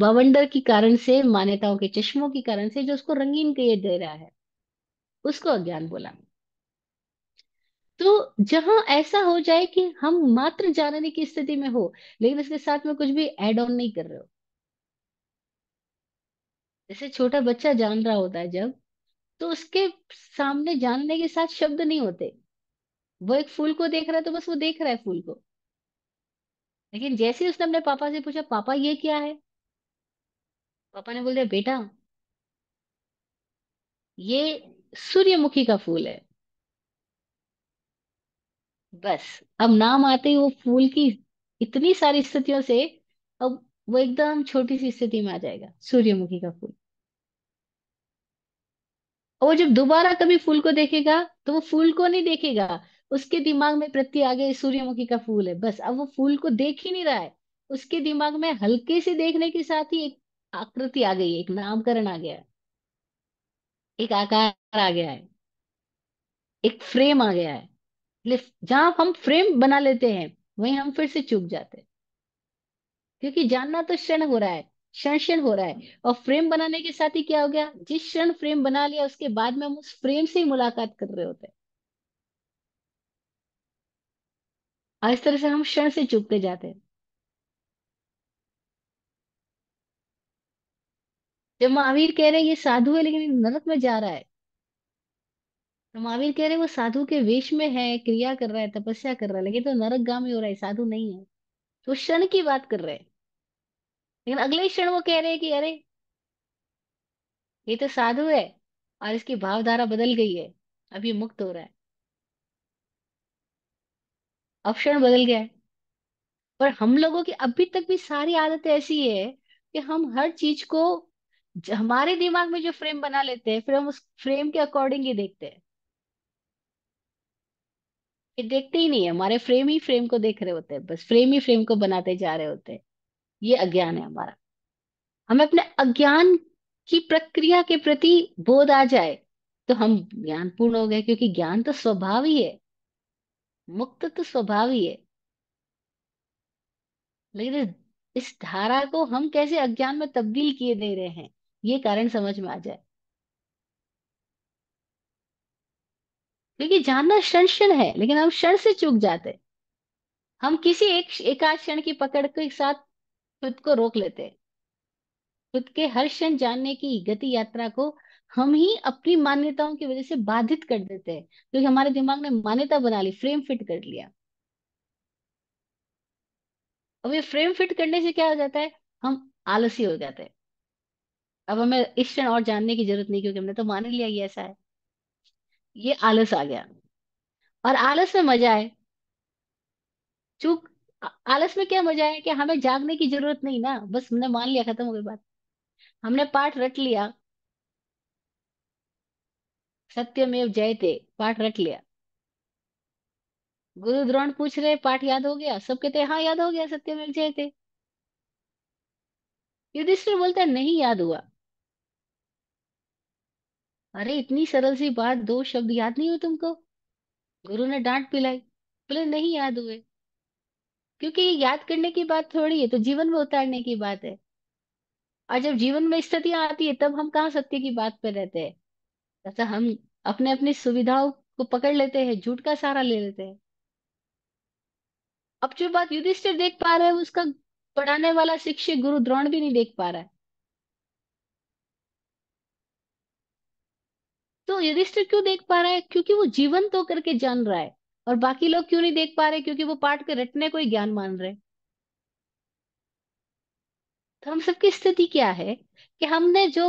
बवंडर के कारण से मान्यताओं के चश्मों के कारण से जो उसको रंगीन किए दे रहा है उसको अज्ञान बोला तो जहां ऐसा हो जाए कि हम मात्र जानने की स्थिति में हो लेकिन उसके साथ में कुछ भी एड ऑन नहीं कर रहे हो जैसे छोटा बच्चा जान रहा होता है जब तो उसके सामने जानने के साथ शब्द नहीं होते वो एक फूल को देख रहा है तो बस वो देख रहा है फूल को लेकिन जैसे ही उसने अपने पापा से पूछा पापा ये क्या है पापा ने बोल दिया बेटा ये सूर्यमुखी का फूल है बस अब नाम आते ही वो फूल की इतनी सारी स्थितियों से अब वो एकदम छोटी सी स्थिति में आ जाएगा सूर्यमुखी का फूल और वो जब दोबारा कभी फूल को देखेगा तो वो फूल को नहीं देखेगा उसके दिमाग में प्रति आगे सूर्यमुखी का फूल है बस अब वो फूल को देख ही नहीं रहा है उसके दिमाग में हल्के से देखने के साथ ही एक आकृति आ गई है एक नामकरण आ गया है एक आकार आ गया है एक फ्रेम आ गया है जहां हम फ्रेम बना लेते हैं वहीं हम फिर से चूक जाते हैं क्योंकि जानना तो क्षण हो रहा है क्षण क्षण हो रहा है और फ्रेम बनाने के साथ ही क्या हो गया जिस क्षण फ्रेम बना लिया उसके बाद में हम उस फ्रेम से ही मुलाकात कर रहे होते हैं और इस तरह से हम क्षण से चूकते जाते हैं जब महावीर कह रहे हैं ये साधु है लेकिन नरक में जा रहा है महावीर कह रहे वो साधु के वेश में है क्रिया कर रहा है तपस्या कर रहा है लेकिन तो नरक नरकगामी हो रहा है साधु नहीं है तो क्षण की बात कर रहे हैं लेकिन अगले क्षण वो कह रहे हैं कि अरे ये तो साधु है और इसकी भावधारा बदल गई है अब ये मुक्त हो रहा है अब क्षण बदल गया है पर हम लोगों की अभी तक भी सारी आदत ऐसी है कि हम हर चीज को हमारे दिमाग में जो फ्रेम बना लेते हैं फिर हम उस फ्रेम के अकॉर्डिंग ही देखते हैं ये देखते ही नहीं है हमारे फ्रेम ही फ्रेम को देख रहे होते हैं बस फ्रेम ही फ्रेम को बनाते जा रहे होते हैं ये अज्ञान है हमारा हमें अपने अज्ञान की प्रक्रिया के प्रति बोध आ जाए तो हम ज्ञान पूर्ण हो गए क्योंकि ज्ञान तो स्वभाव ही है मुक्त तो स्वभाव ही है लेकिन इस धारा को हम कैसे अज्ञान में तब्दील किए दे रहे हैं ये कारण समझ में आ जाए क्योंकि जानना क्षण क्षण है लेकिन हम क्षण से चूक जाते हैं हम किसी एक एकाध क्षण की पकड़ के साथ खुद को रोक लेते हैं खुद के हर क्षण जानने की गति यात्रा को हम ही अपनी मान्यताओं की वजह से बाधित कर देते हैं क्योंकि हमारे दिमाग ने मान्यता बना ली फ्रेम फिट कर लिया अब ये फ्रेम फिट करने से क्या हो जाता है हम आलसी हो जाते हैं अब हमें इस क्षण और जानने की जरूरत नहीं क्योंकि हमने तो मान लिया ये ऐसा है ये आलस आ गया और आलस में मजा है चूक आलस में क्या मजा है कि हमें जागने की जरूरत नहीं ना बस हमने मान लिया खत्म हो गई बात हमने पाठ रट लिया सत्यमेव जयते पाठ रट लिया गुरु द्रोण पूछ रहे पाठ याद हो गया सब कहते हाँ याद हो गया सत्यमेव जयते युधिष्ठिर बोलता है नहीं याद हुआ अरे इतनी सरल सी बात दो शब्द याद नहीं हुए तुमको गुरु ने डांट पिलाई बोले नहीं याद हुए क्योंकि ये याद करने की बात थोड़ी है तो जीवन में उतारने की बात है और जब जीवन में स्थितियां आती है तब हम कहाँ सत्य की बात पर रहते हैं तथा हम अपने अपनी सुविधाओं को पकड़ लेते हैं झूठ का सहारा ले लेते हैं अब जो बात युधिष्ठिर देख पा रहे हैं उसका पढ़ाने वाला शिक्षक गुरु द्रोण भी नहीं देख पा रहा है तो युधिष्ठिर क्यों देख पा रहा है क्योंकि वो जीवन तो करके जान रहा है और बाकी लोग क्यों नहीं देख पा रहे क्योंकि वो पाठ के रटने को ही ज्ञान मान रहे तो हम सबकी स्थिति क्या है कि हमने जो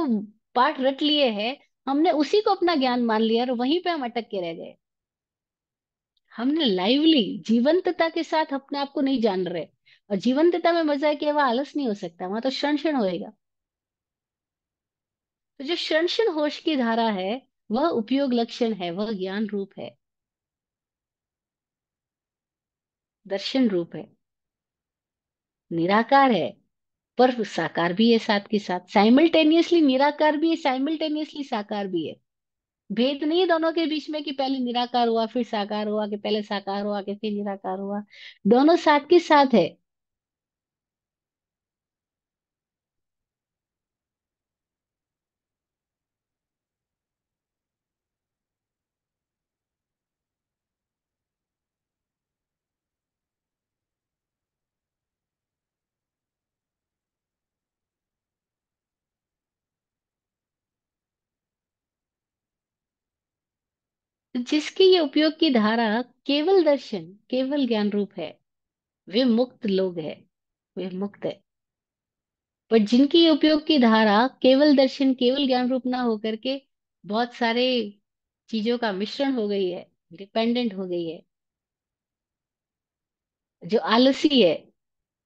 पाठ रट लिए है हमने उसी को अपना ज्ञान मान लिया और वहीं पे हम अटक के रह गए हमने लाइवली जीवंतता के साथ अपने आप को नहीं जान रहे और जीवंतता में मजा है कि वह आलस नहीं हो सकता वहां तो क्षण क्षण होएगा तो जो क्षण क्षण होश की धारा है वह उपयोग लक्षण है वह ज्ञान रूप है दर्शन रूप है निराकार है पर साकार भी है साथ के साथ साइमल्टेनियसली निराकार भी है साइमल्टेनियसली साकार भी है भेद नहीं है दोनों के बीच में कि पहले निराकार हुआ फिर साकार हुआ कि पहले साकार हुआ कि फिर निराकार हुआ दोनों साथ के साथ है जिसके ये उपयोग की धारा केवल दर्शन केवल ज्ञान रूप है वे मुक्त लोग है वे मुक्त है पर जिनकी ये उपयोग की धारा केवल दर्शन केवल ज्ञान रूप ना होकर के बहुत सारे चीजों का मिश्रण हो गई है डिपेंडेंट हो गई है जो आलसी है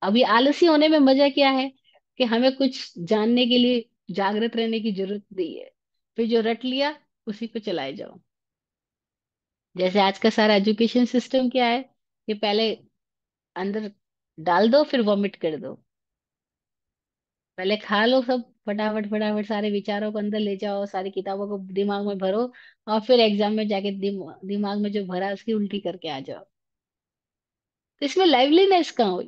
अभी आलसी होने में मजा क्या है कि हमें कुछ जानने के लिए जागृत रहने की जरूरत नहीं है फिर जो रट लिया उसी को चलाए जाओ जैसे आज का सारा एजुकेशन सिस्टम क्या है कि पहले अंदर डाल दो फिर वॉमिट कर दो पहले खा लो सब फटाफट फटाफट सारे विचारों को अंदर ले जाओ सारी किताबों को दिमाग में भरो और फिर एग्जाम में जाके दिमा, दिमाग में जो भरा उसकी उल्टी करके आ जाओ तो इसमें लाइवलीनेस कहाँ हुई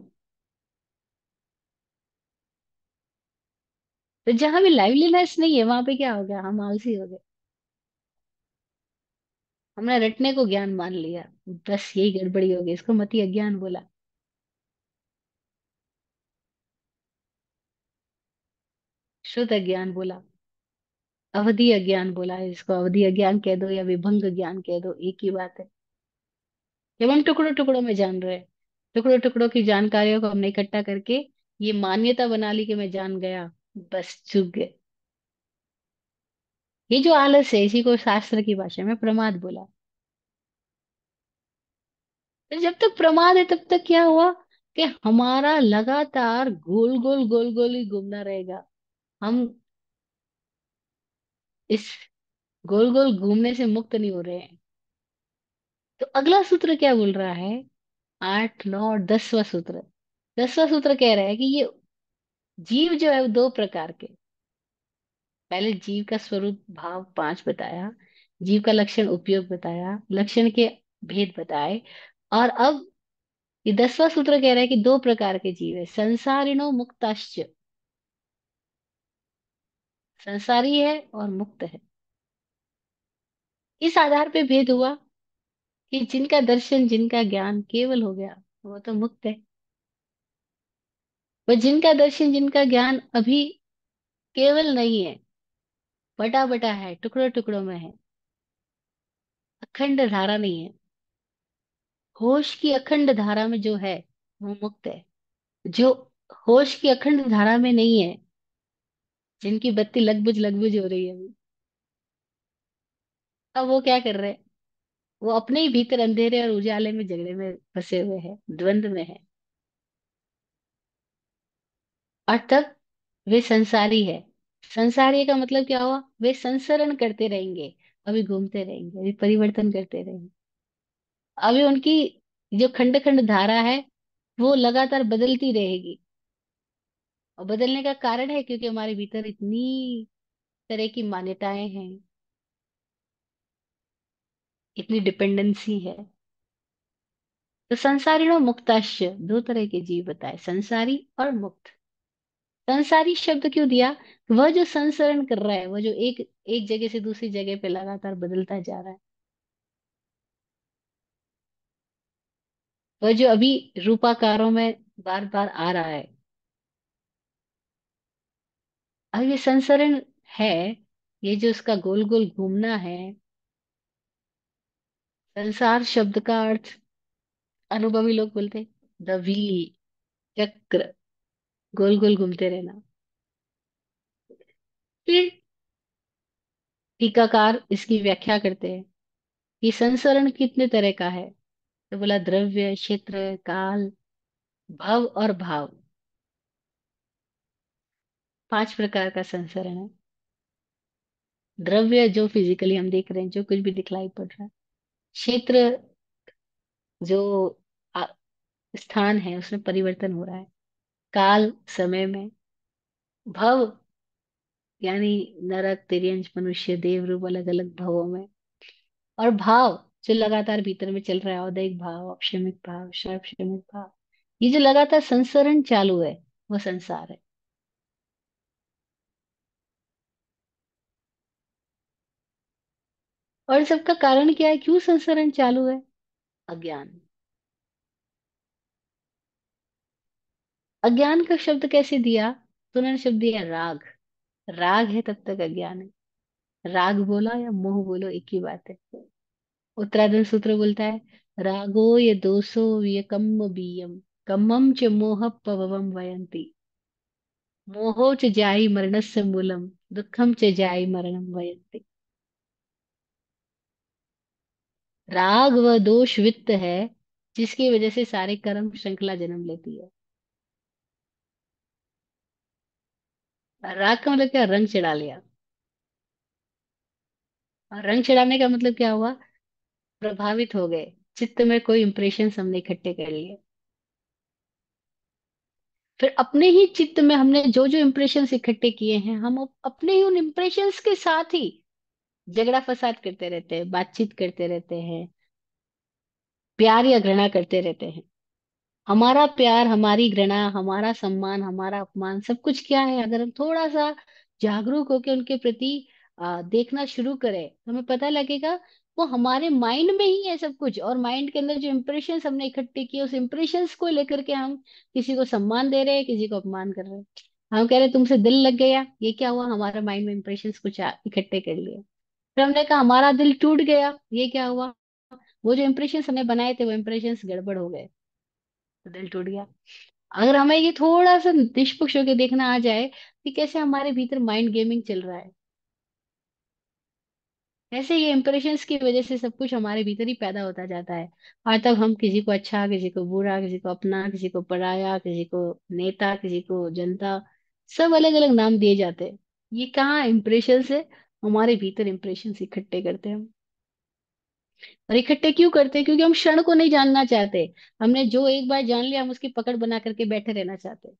तो जहां भी लाइवलीनेस नहीं है वहां पे क्या हो गया हम आलसी हो गए हमने रटने को ज्ञान मान लिया बस यही गड़बड़ी हो गई इसको मती अज्ञान बोला शुद्ध अज्ञान बोला अवधि अज्ञान बोला इसको अवधि अज्ञान कह दो या विभंग ज्ञान कह दो एक ही बात है जब हम टुकड़ों टुकड़ों में जान रहे टुकड़ों टुकड़ों की जानकारियों को हमने इकट्ठा करके ये मान्यता बना ली कि मैं जान गया बस चुग गए ये जो आलस है इसी को शास्त्र की भाषा में प्रमाद बोला तो जब तक प्रमाद है तब तक क्या हुआ कि हमारा लगातार गोल गोल गोल गोल ही घूमना रहेगा हम इस गोल गोल घूमने से मुक्त नहीं हो रहे हैं तो अगला सूत्र क्या बोल रहा है आठ नौ और दसवा सूत्र दसवा सूत्र कह रहा है कि ये जीव जो है वो दो प्रकार के पहले जीव का स्वरूप भाव पांच बताया जीव का लक्षण उपयोग बताया लक्षण के भेद बताए और अब ये दसवा सूत्र कह रहा है कि दो प्रकार के जीव है संसारिणो मुक्ताश्च संसारी है और मुक्त है इस आधार पे भेद हुआ कि जिनका दर्शन जिनका ज्ञान केवल हो गया वो तो मुक्त है वो जिनका दर्शन जिनका ज्ञान अभी केवल नहीं है बटा बटा है टुकड़ों टुकड़ों में है अखंड धारा नहीं है होश की अखंड धारा में जो है वो मुक्त है जो होश की अखंड धारा में नहीं है जिनकी बत्ती लगबुझ लगबुझ हो रही है अभी अब वो क्या कर रहे हैं वो अपने ही भीतर अंधेरे और उजाले में झगड़े में फंसे हुए हैं द्वंद में है और तब वे संसारी है संसारी का मतलब क्या हुआ वे संसरण करते रहेंगे अभी घूमते रहेंगे अभी परिवर्तन करते रहेंगे अभी उनकी जो खंड खंड धारा है वो लगातार बदलती रहेगी और बदलने का कारण है क्योंकि हमारे भीतर इतनी तरह की मान्यताएं हैं इतनी डिपेंडेंसी है तो संसारी और मुक्ताश्य दो तरह के जीव बताए संसारी और मुक्त संसारी शब्द क्यों दिया वह जो संसरण कर रहा है वह जो एक एक जगह से दूसरी जगह पे लगातार बदलता जा रहा है वह जो अभी रूपाकारों में बार बार आ रहा है अब ये संसरण है ये जो उसका गोल गोल घूमना है संसार शब्द का अर्थ अनुभवी लोग बोलते द व्हील चक्र गोल गोल घूमते रहना फिर टीकाकार इसकी व्याख्या करते हैं कि संसरण कितने तरह का है तो बोला द्रव्य क्षेत्र काल भव और भाव पांच प्रकार का संसरण है द्रव्य जो फिजिकली हम देख रहे हैं जो कुछ भी दिखलाई पड़ रहा है क्षेत्र जो स्थान है उसमें परिवर्तन हो रहा है काल समय में भव यानी नरक तिरंज मनुष्य देव रूप अलग अलग भावों में और भाव जो लगातार भीतर में चल रहा है औदयिक भाव अक्षमिक भाव सर्वशमिक भाव ये जो लगातार संसरण चालू है वो संसार है और सबका कारण क्या है क्यों संसरण चालू है अज्ञान अज्ञान का शब्द कैसे दिया तो उन्होंने शब्द दिया राग राग है तब तक अज्ञान है राग बोला या मोह बोलो एक ही बात है उत्तराधन सूत्र बोलता है रागो ये दोषो ये कम बीयम कमम च मोह पवम वयंती मोहो च जाई मरणस्य मूलम दुखम च जाई मरणम वयंती राग व दोष वित्त है जिसकी वजह से सारे कर्म श्रृंखला जन्म लेती है राग का मतलब क्या रंग चढ़ा लिया और रंग चढ़ाने का मतलब क्या हुआ प्रभावित हो गए चित्त में कोई इंप्रेशन हमने इकट्ठे कर लिए फिर अपने ही चित्त में हमने जो जो इंप्रेशन इकट्ठे किए हैं हम अपने ही उन इंप्रेशन के साथ ही झगड़ा फसाद करते रहते हैं बातचीत करते रहते हैं प्यार या घृणा करते रहते हैं हमारा प्यार हमारी घृणा हमारा सम्मान हमारा अपमान सब कुछ क्या है अगर हम थोड़ा सा जागरूक होकर उनके प्रति आ, देखना शुरू करें तो हमें पता लगेगा वो हमारे माइंड में ही है सब कुछ और माइंड के अंदर जो इम्प्रेशन हमने इकट्ठे किए उस इम्प्रेशन को लेकर के हम किसी को सम्मान दे रहे हैं किसी को अपमान कर रहे हैं हम कह रहे हैं, तुमसे दिल लग गया ये क्या हुआ हमारे माइंड में इम्प्रेशन कुछ इकट्ठे कर लिए फिर हमने कहा हमारा दिल टूट गया ये क्या हुआ वो जो इम्प्रेशन हमने बनाए थे वो इम्प्रेशन गड़बड़ हो गए तो दिल टूट गया अगर हमें ये थोड़ा सा निष्पक्ष होकर देखना आ जाए कि कैसे हमारे भीतर माइंड गेमिंग चल रहा है ऐसे ये इम्प्रेशंस की वजह से सब कुछ हमारे भीतर ही पैदा होता जाता है और हाँ, तब हम किसी को अच्छा किसी को बुरा किसी को अपना किसी को पराया किसी को नेता किसी को जनता सब अलग अलग नाम दिए जाते हैं ये कहाँ इम्प्रेशन है हमारे भीतर इम्प्रेशन इकट्ठे करते हैं हम और इकट्ठे क्यों करते हैं क्योंकि हम क्षण को नहीं जानना चाहते हमने जो एक बार जान लिया हम उसकी पकड़ बना करके बैठे रहना चाहते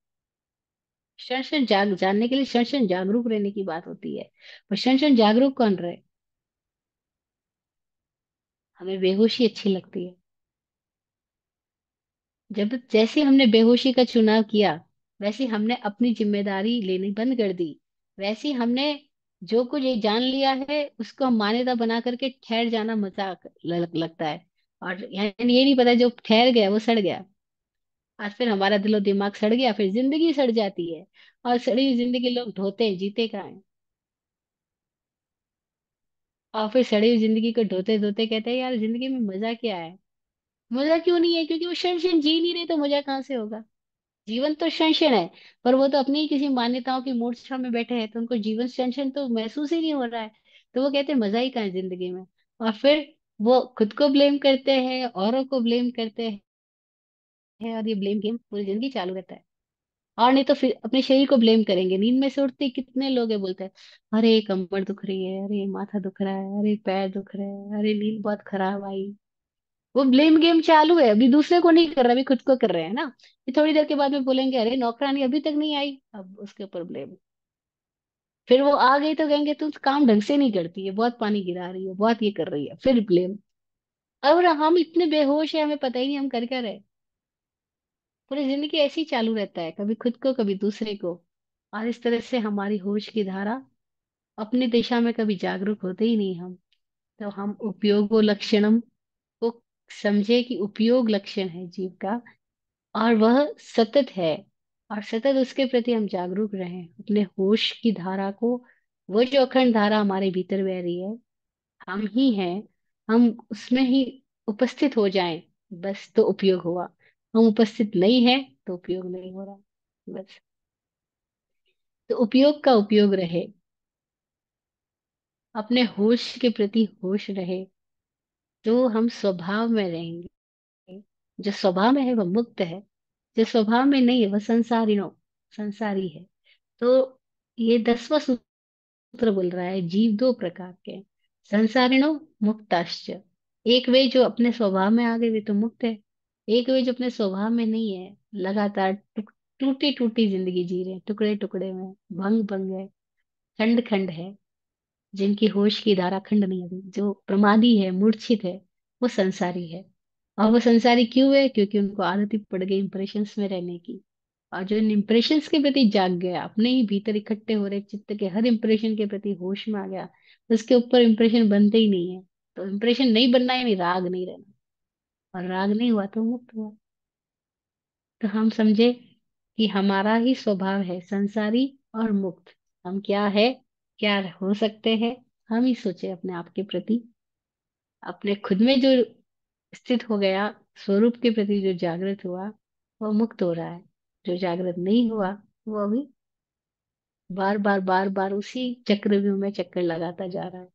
क्षण क्षण जाग जानने के लिए क्षण क्षण जागरूक रहने की बात होती है पर क्षण क्षण जागरूक कौन रहे हमें बेहोशी अच्छी लगती है जब जैसे हमने बेहोशी का चुनाव किया वैसे हमने अपनी जिम्मेदारी लेनी बंद कर दी वैसे हमने जो कुछ ये जान लिया है उसको हम मान्यता बना करके ठहर जाना मजाक लगता है और यानी ये नहीं पता जो ठहर गया वो सड़ गया और फिर हमारा दिलो दिमाग सड़ गया फिर जिंदगी सड़ जाती है और सड़ी हुई जिंदगी लोग ढोते हैं जीते का है और फिर सड़ी हुई जिंदगी को ढोते धोते कहते हैं यार जिंदगी में मजा क्या है मजा क्यों नहीं है क्योंकि वो क्षण क्षण जी नहीं रहे तो मजा कहाँ से होगा जीवन तो क्षण है पर वो तो अपनी किसी मान्यताओं की मूर्छा में बैठे हैं तो उनको जीवन क्षण तो महसूस ही नहीं हो रहा है तो वो कहते हैं मजा ही कहाँ जिंदगी में और फिर वो खुद को ब्लेम करते हैं औरों को ब्लेम करते हैं और ये ब्लेम गेम पूरी जिंदगी चालू रहता है और नहीं तो फिर अपने शरीर को ब्लेम करेंगे नींद में से उठते कितने लोग है बोलते हैं अरे कमर दुख रही है अरे माथा दुख रहा है अरे पैर दुख रहा है अरे नींद बहुत खराब आई वो ब्लेम गेम चालू है अभी दूसरे को नहीं कर रहा अभी खुद को कर रहे हैं ना फिर थोड़ी देर के बाद में बोलेंगे अरे नौकरानी अभी तक नहीं आई अब उसके ऊपर ब्लेम फिर वो आ गई तो कहेंगे तू काम ढंग से नहीं करती है बहुत पानी गिरा रही है बहुत ये कर रही है फिर ब्लेम और हम इतने बेहोश है हमें पता ही नहीं हम कर क्या रहे पूरी जिंदगी ऐसे ही चालू रहता है कभी खुद को कभी दूसरे को और इस तरह से हमारी होश की धारा अपनी दिशा में कभी जागरूक होते ही नहीं हम तो हम उपयोगो लक्षणम समझे कि उपयोग लक्षण है जीव का और वह सतत है और सतत उसके प्रति हम जागरूक रहे अपने होश की धारा को वो जो अखंड धारा हमारे भीतर बह रही है हम ही हैं हम उसमें ही उपस्थित हो जाएं बस तो उपयोग हुआ हम उपस्थित नहीं है तो उपयोग नहीं हो रहा बस तो उपयोग का उपयोग रहे अपने होश के प्रति होश रहे जो हम स्वभाव में रहेंगे जो स्वभाव में है वह मुक्त है जो स्वभाव में नहीं है वह संसारी नो संसारी है तो ये दसवा सूत्र बोल रहा है जीव दो प्रकार के संसारिणो मुक्ताश्च एक वे जो अपने स्वभाव में आ गए वे तो मुक्त है एक वे जो अपने स्वभाव में नहीं है लगातार टूटी टूटी जिंदगी जी रहे टुकड़े टुकड़े में भंग भंग है खंड खंड है जिनकी होश की धारा खंड नहीं अभी जो प्रमादी है मूर्छित है वो संसारी है और वो संसारी क्यों है क्योंकि उनको आदत ही पड़ गई इंप्रेशन में रहने की और जो इन इंप्रेशन के प्रति जाग गया अपने ही भीतर इकट्ठे हो रहे चित्त के हर इम्प्रेशन के प्रति होश में आ गया उसके ऊपर इम्प्रेशन बनते ही नहीं है तो इम्प्रेशन नहीं बनना यानी राग नहीं रहना और राग नहीं हुआ तो मुक्त हुआ तो हम समझे कि हमारा ही स्वभाव है संसारी और मुक्त हम क्या है क्या हो सकते हैं हम ही सोचे अपने आप के प्रति अपने खुद में जो स्थित हो गया स्वरूप के प्रति जो जागृत हुआ वो मुक्त हो रहा है जो जागृत नहीं हुआ वो अभी बार बार बार बार उसी चक्रव्यूह में चक्कर लगाता जा रहा है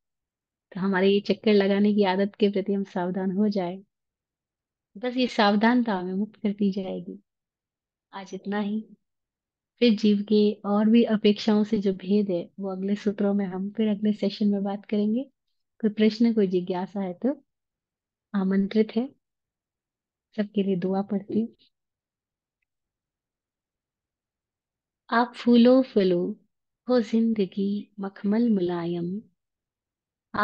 तो हमारे ये चक्कर लगाने की आदत के प्रति हम सावधान हो जाए बस ये सावधानता हमें मुक्त करती जाएगी आज इतना ही फिर जीव की और भी अपेक्षाओं से जो भेद है वो अगले सूत्रों में हम फिर अगले सेशन में बात करेंगे कोई प्रश्न कोई जिज्ञासा है तो आमंत्रित है सबके लिए दुआ पढ़ती आप फूलो फलो हो जिंदगी मखमल मुलायम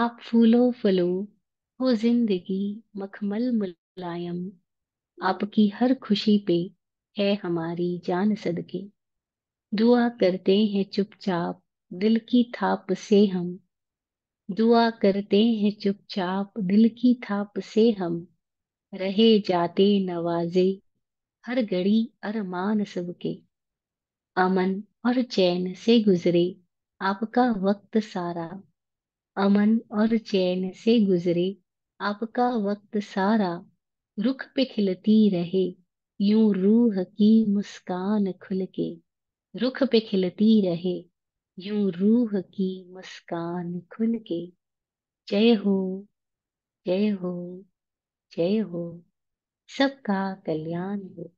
आप फूलो फलो हो जिंदगी मखमल मुलायम आपकी हर खुशी पे है हमारी जान सदके दुआ करते हैं चुपचाप दिल की थाप से हम दुआ करते हैं चुपचाप दिल की थाप से हम रहे जाते नवाजे हर घड़ी अरमान सबके अमन और चैन से गुजरे आपका वक्त सारा अमन और चैन से गुजरे आपका वक्त सारा रुख पे खिलती रहे यूं रूह की मुस्कान खुल के रुख पे खिलती रहे यूं रूह की मुस्कान खुल के जय हो जय हो जय हो सबका कल्याण हो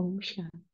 ओम शांति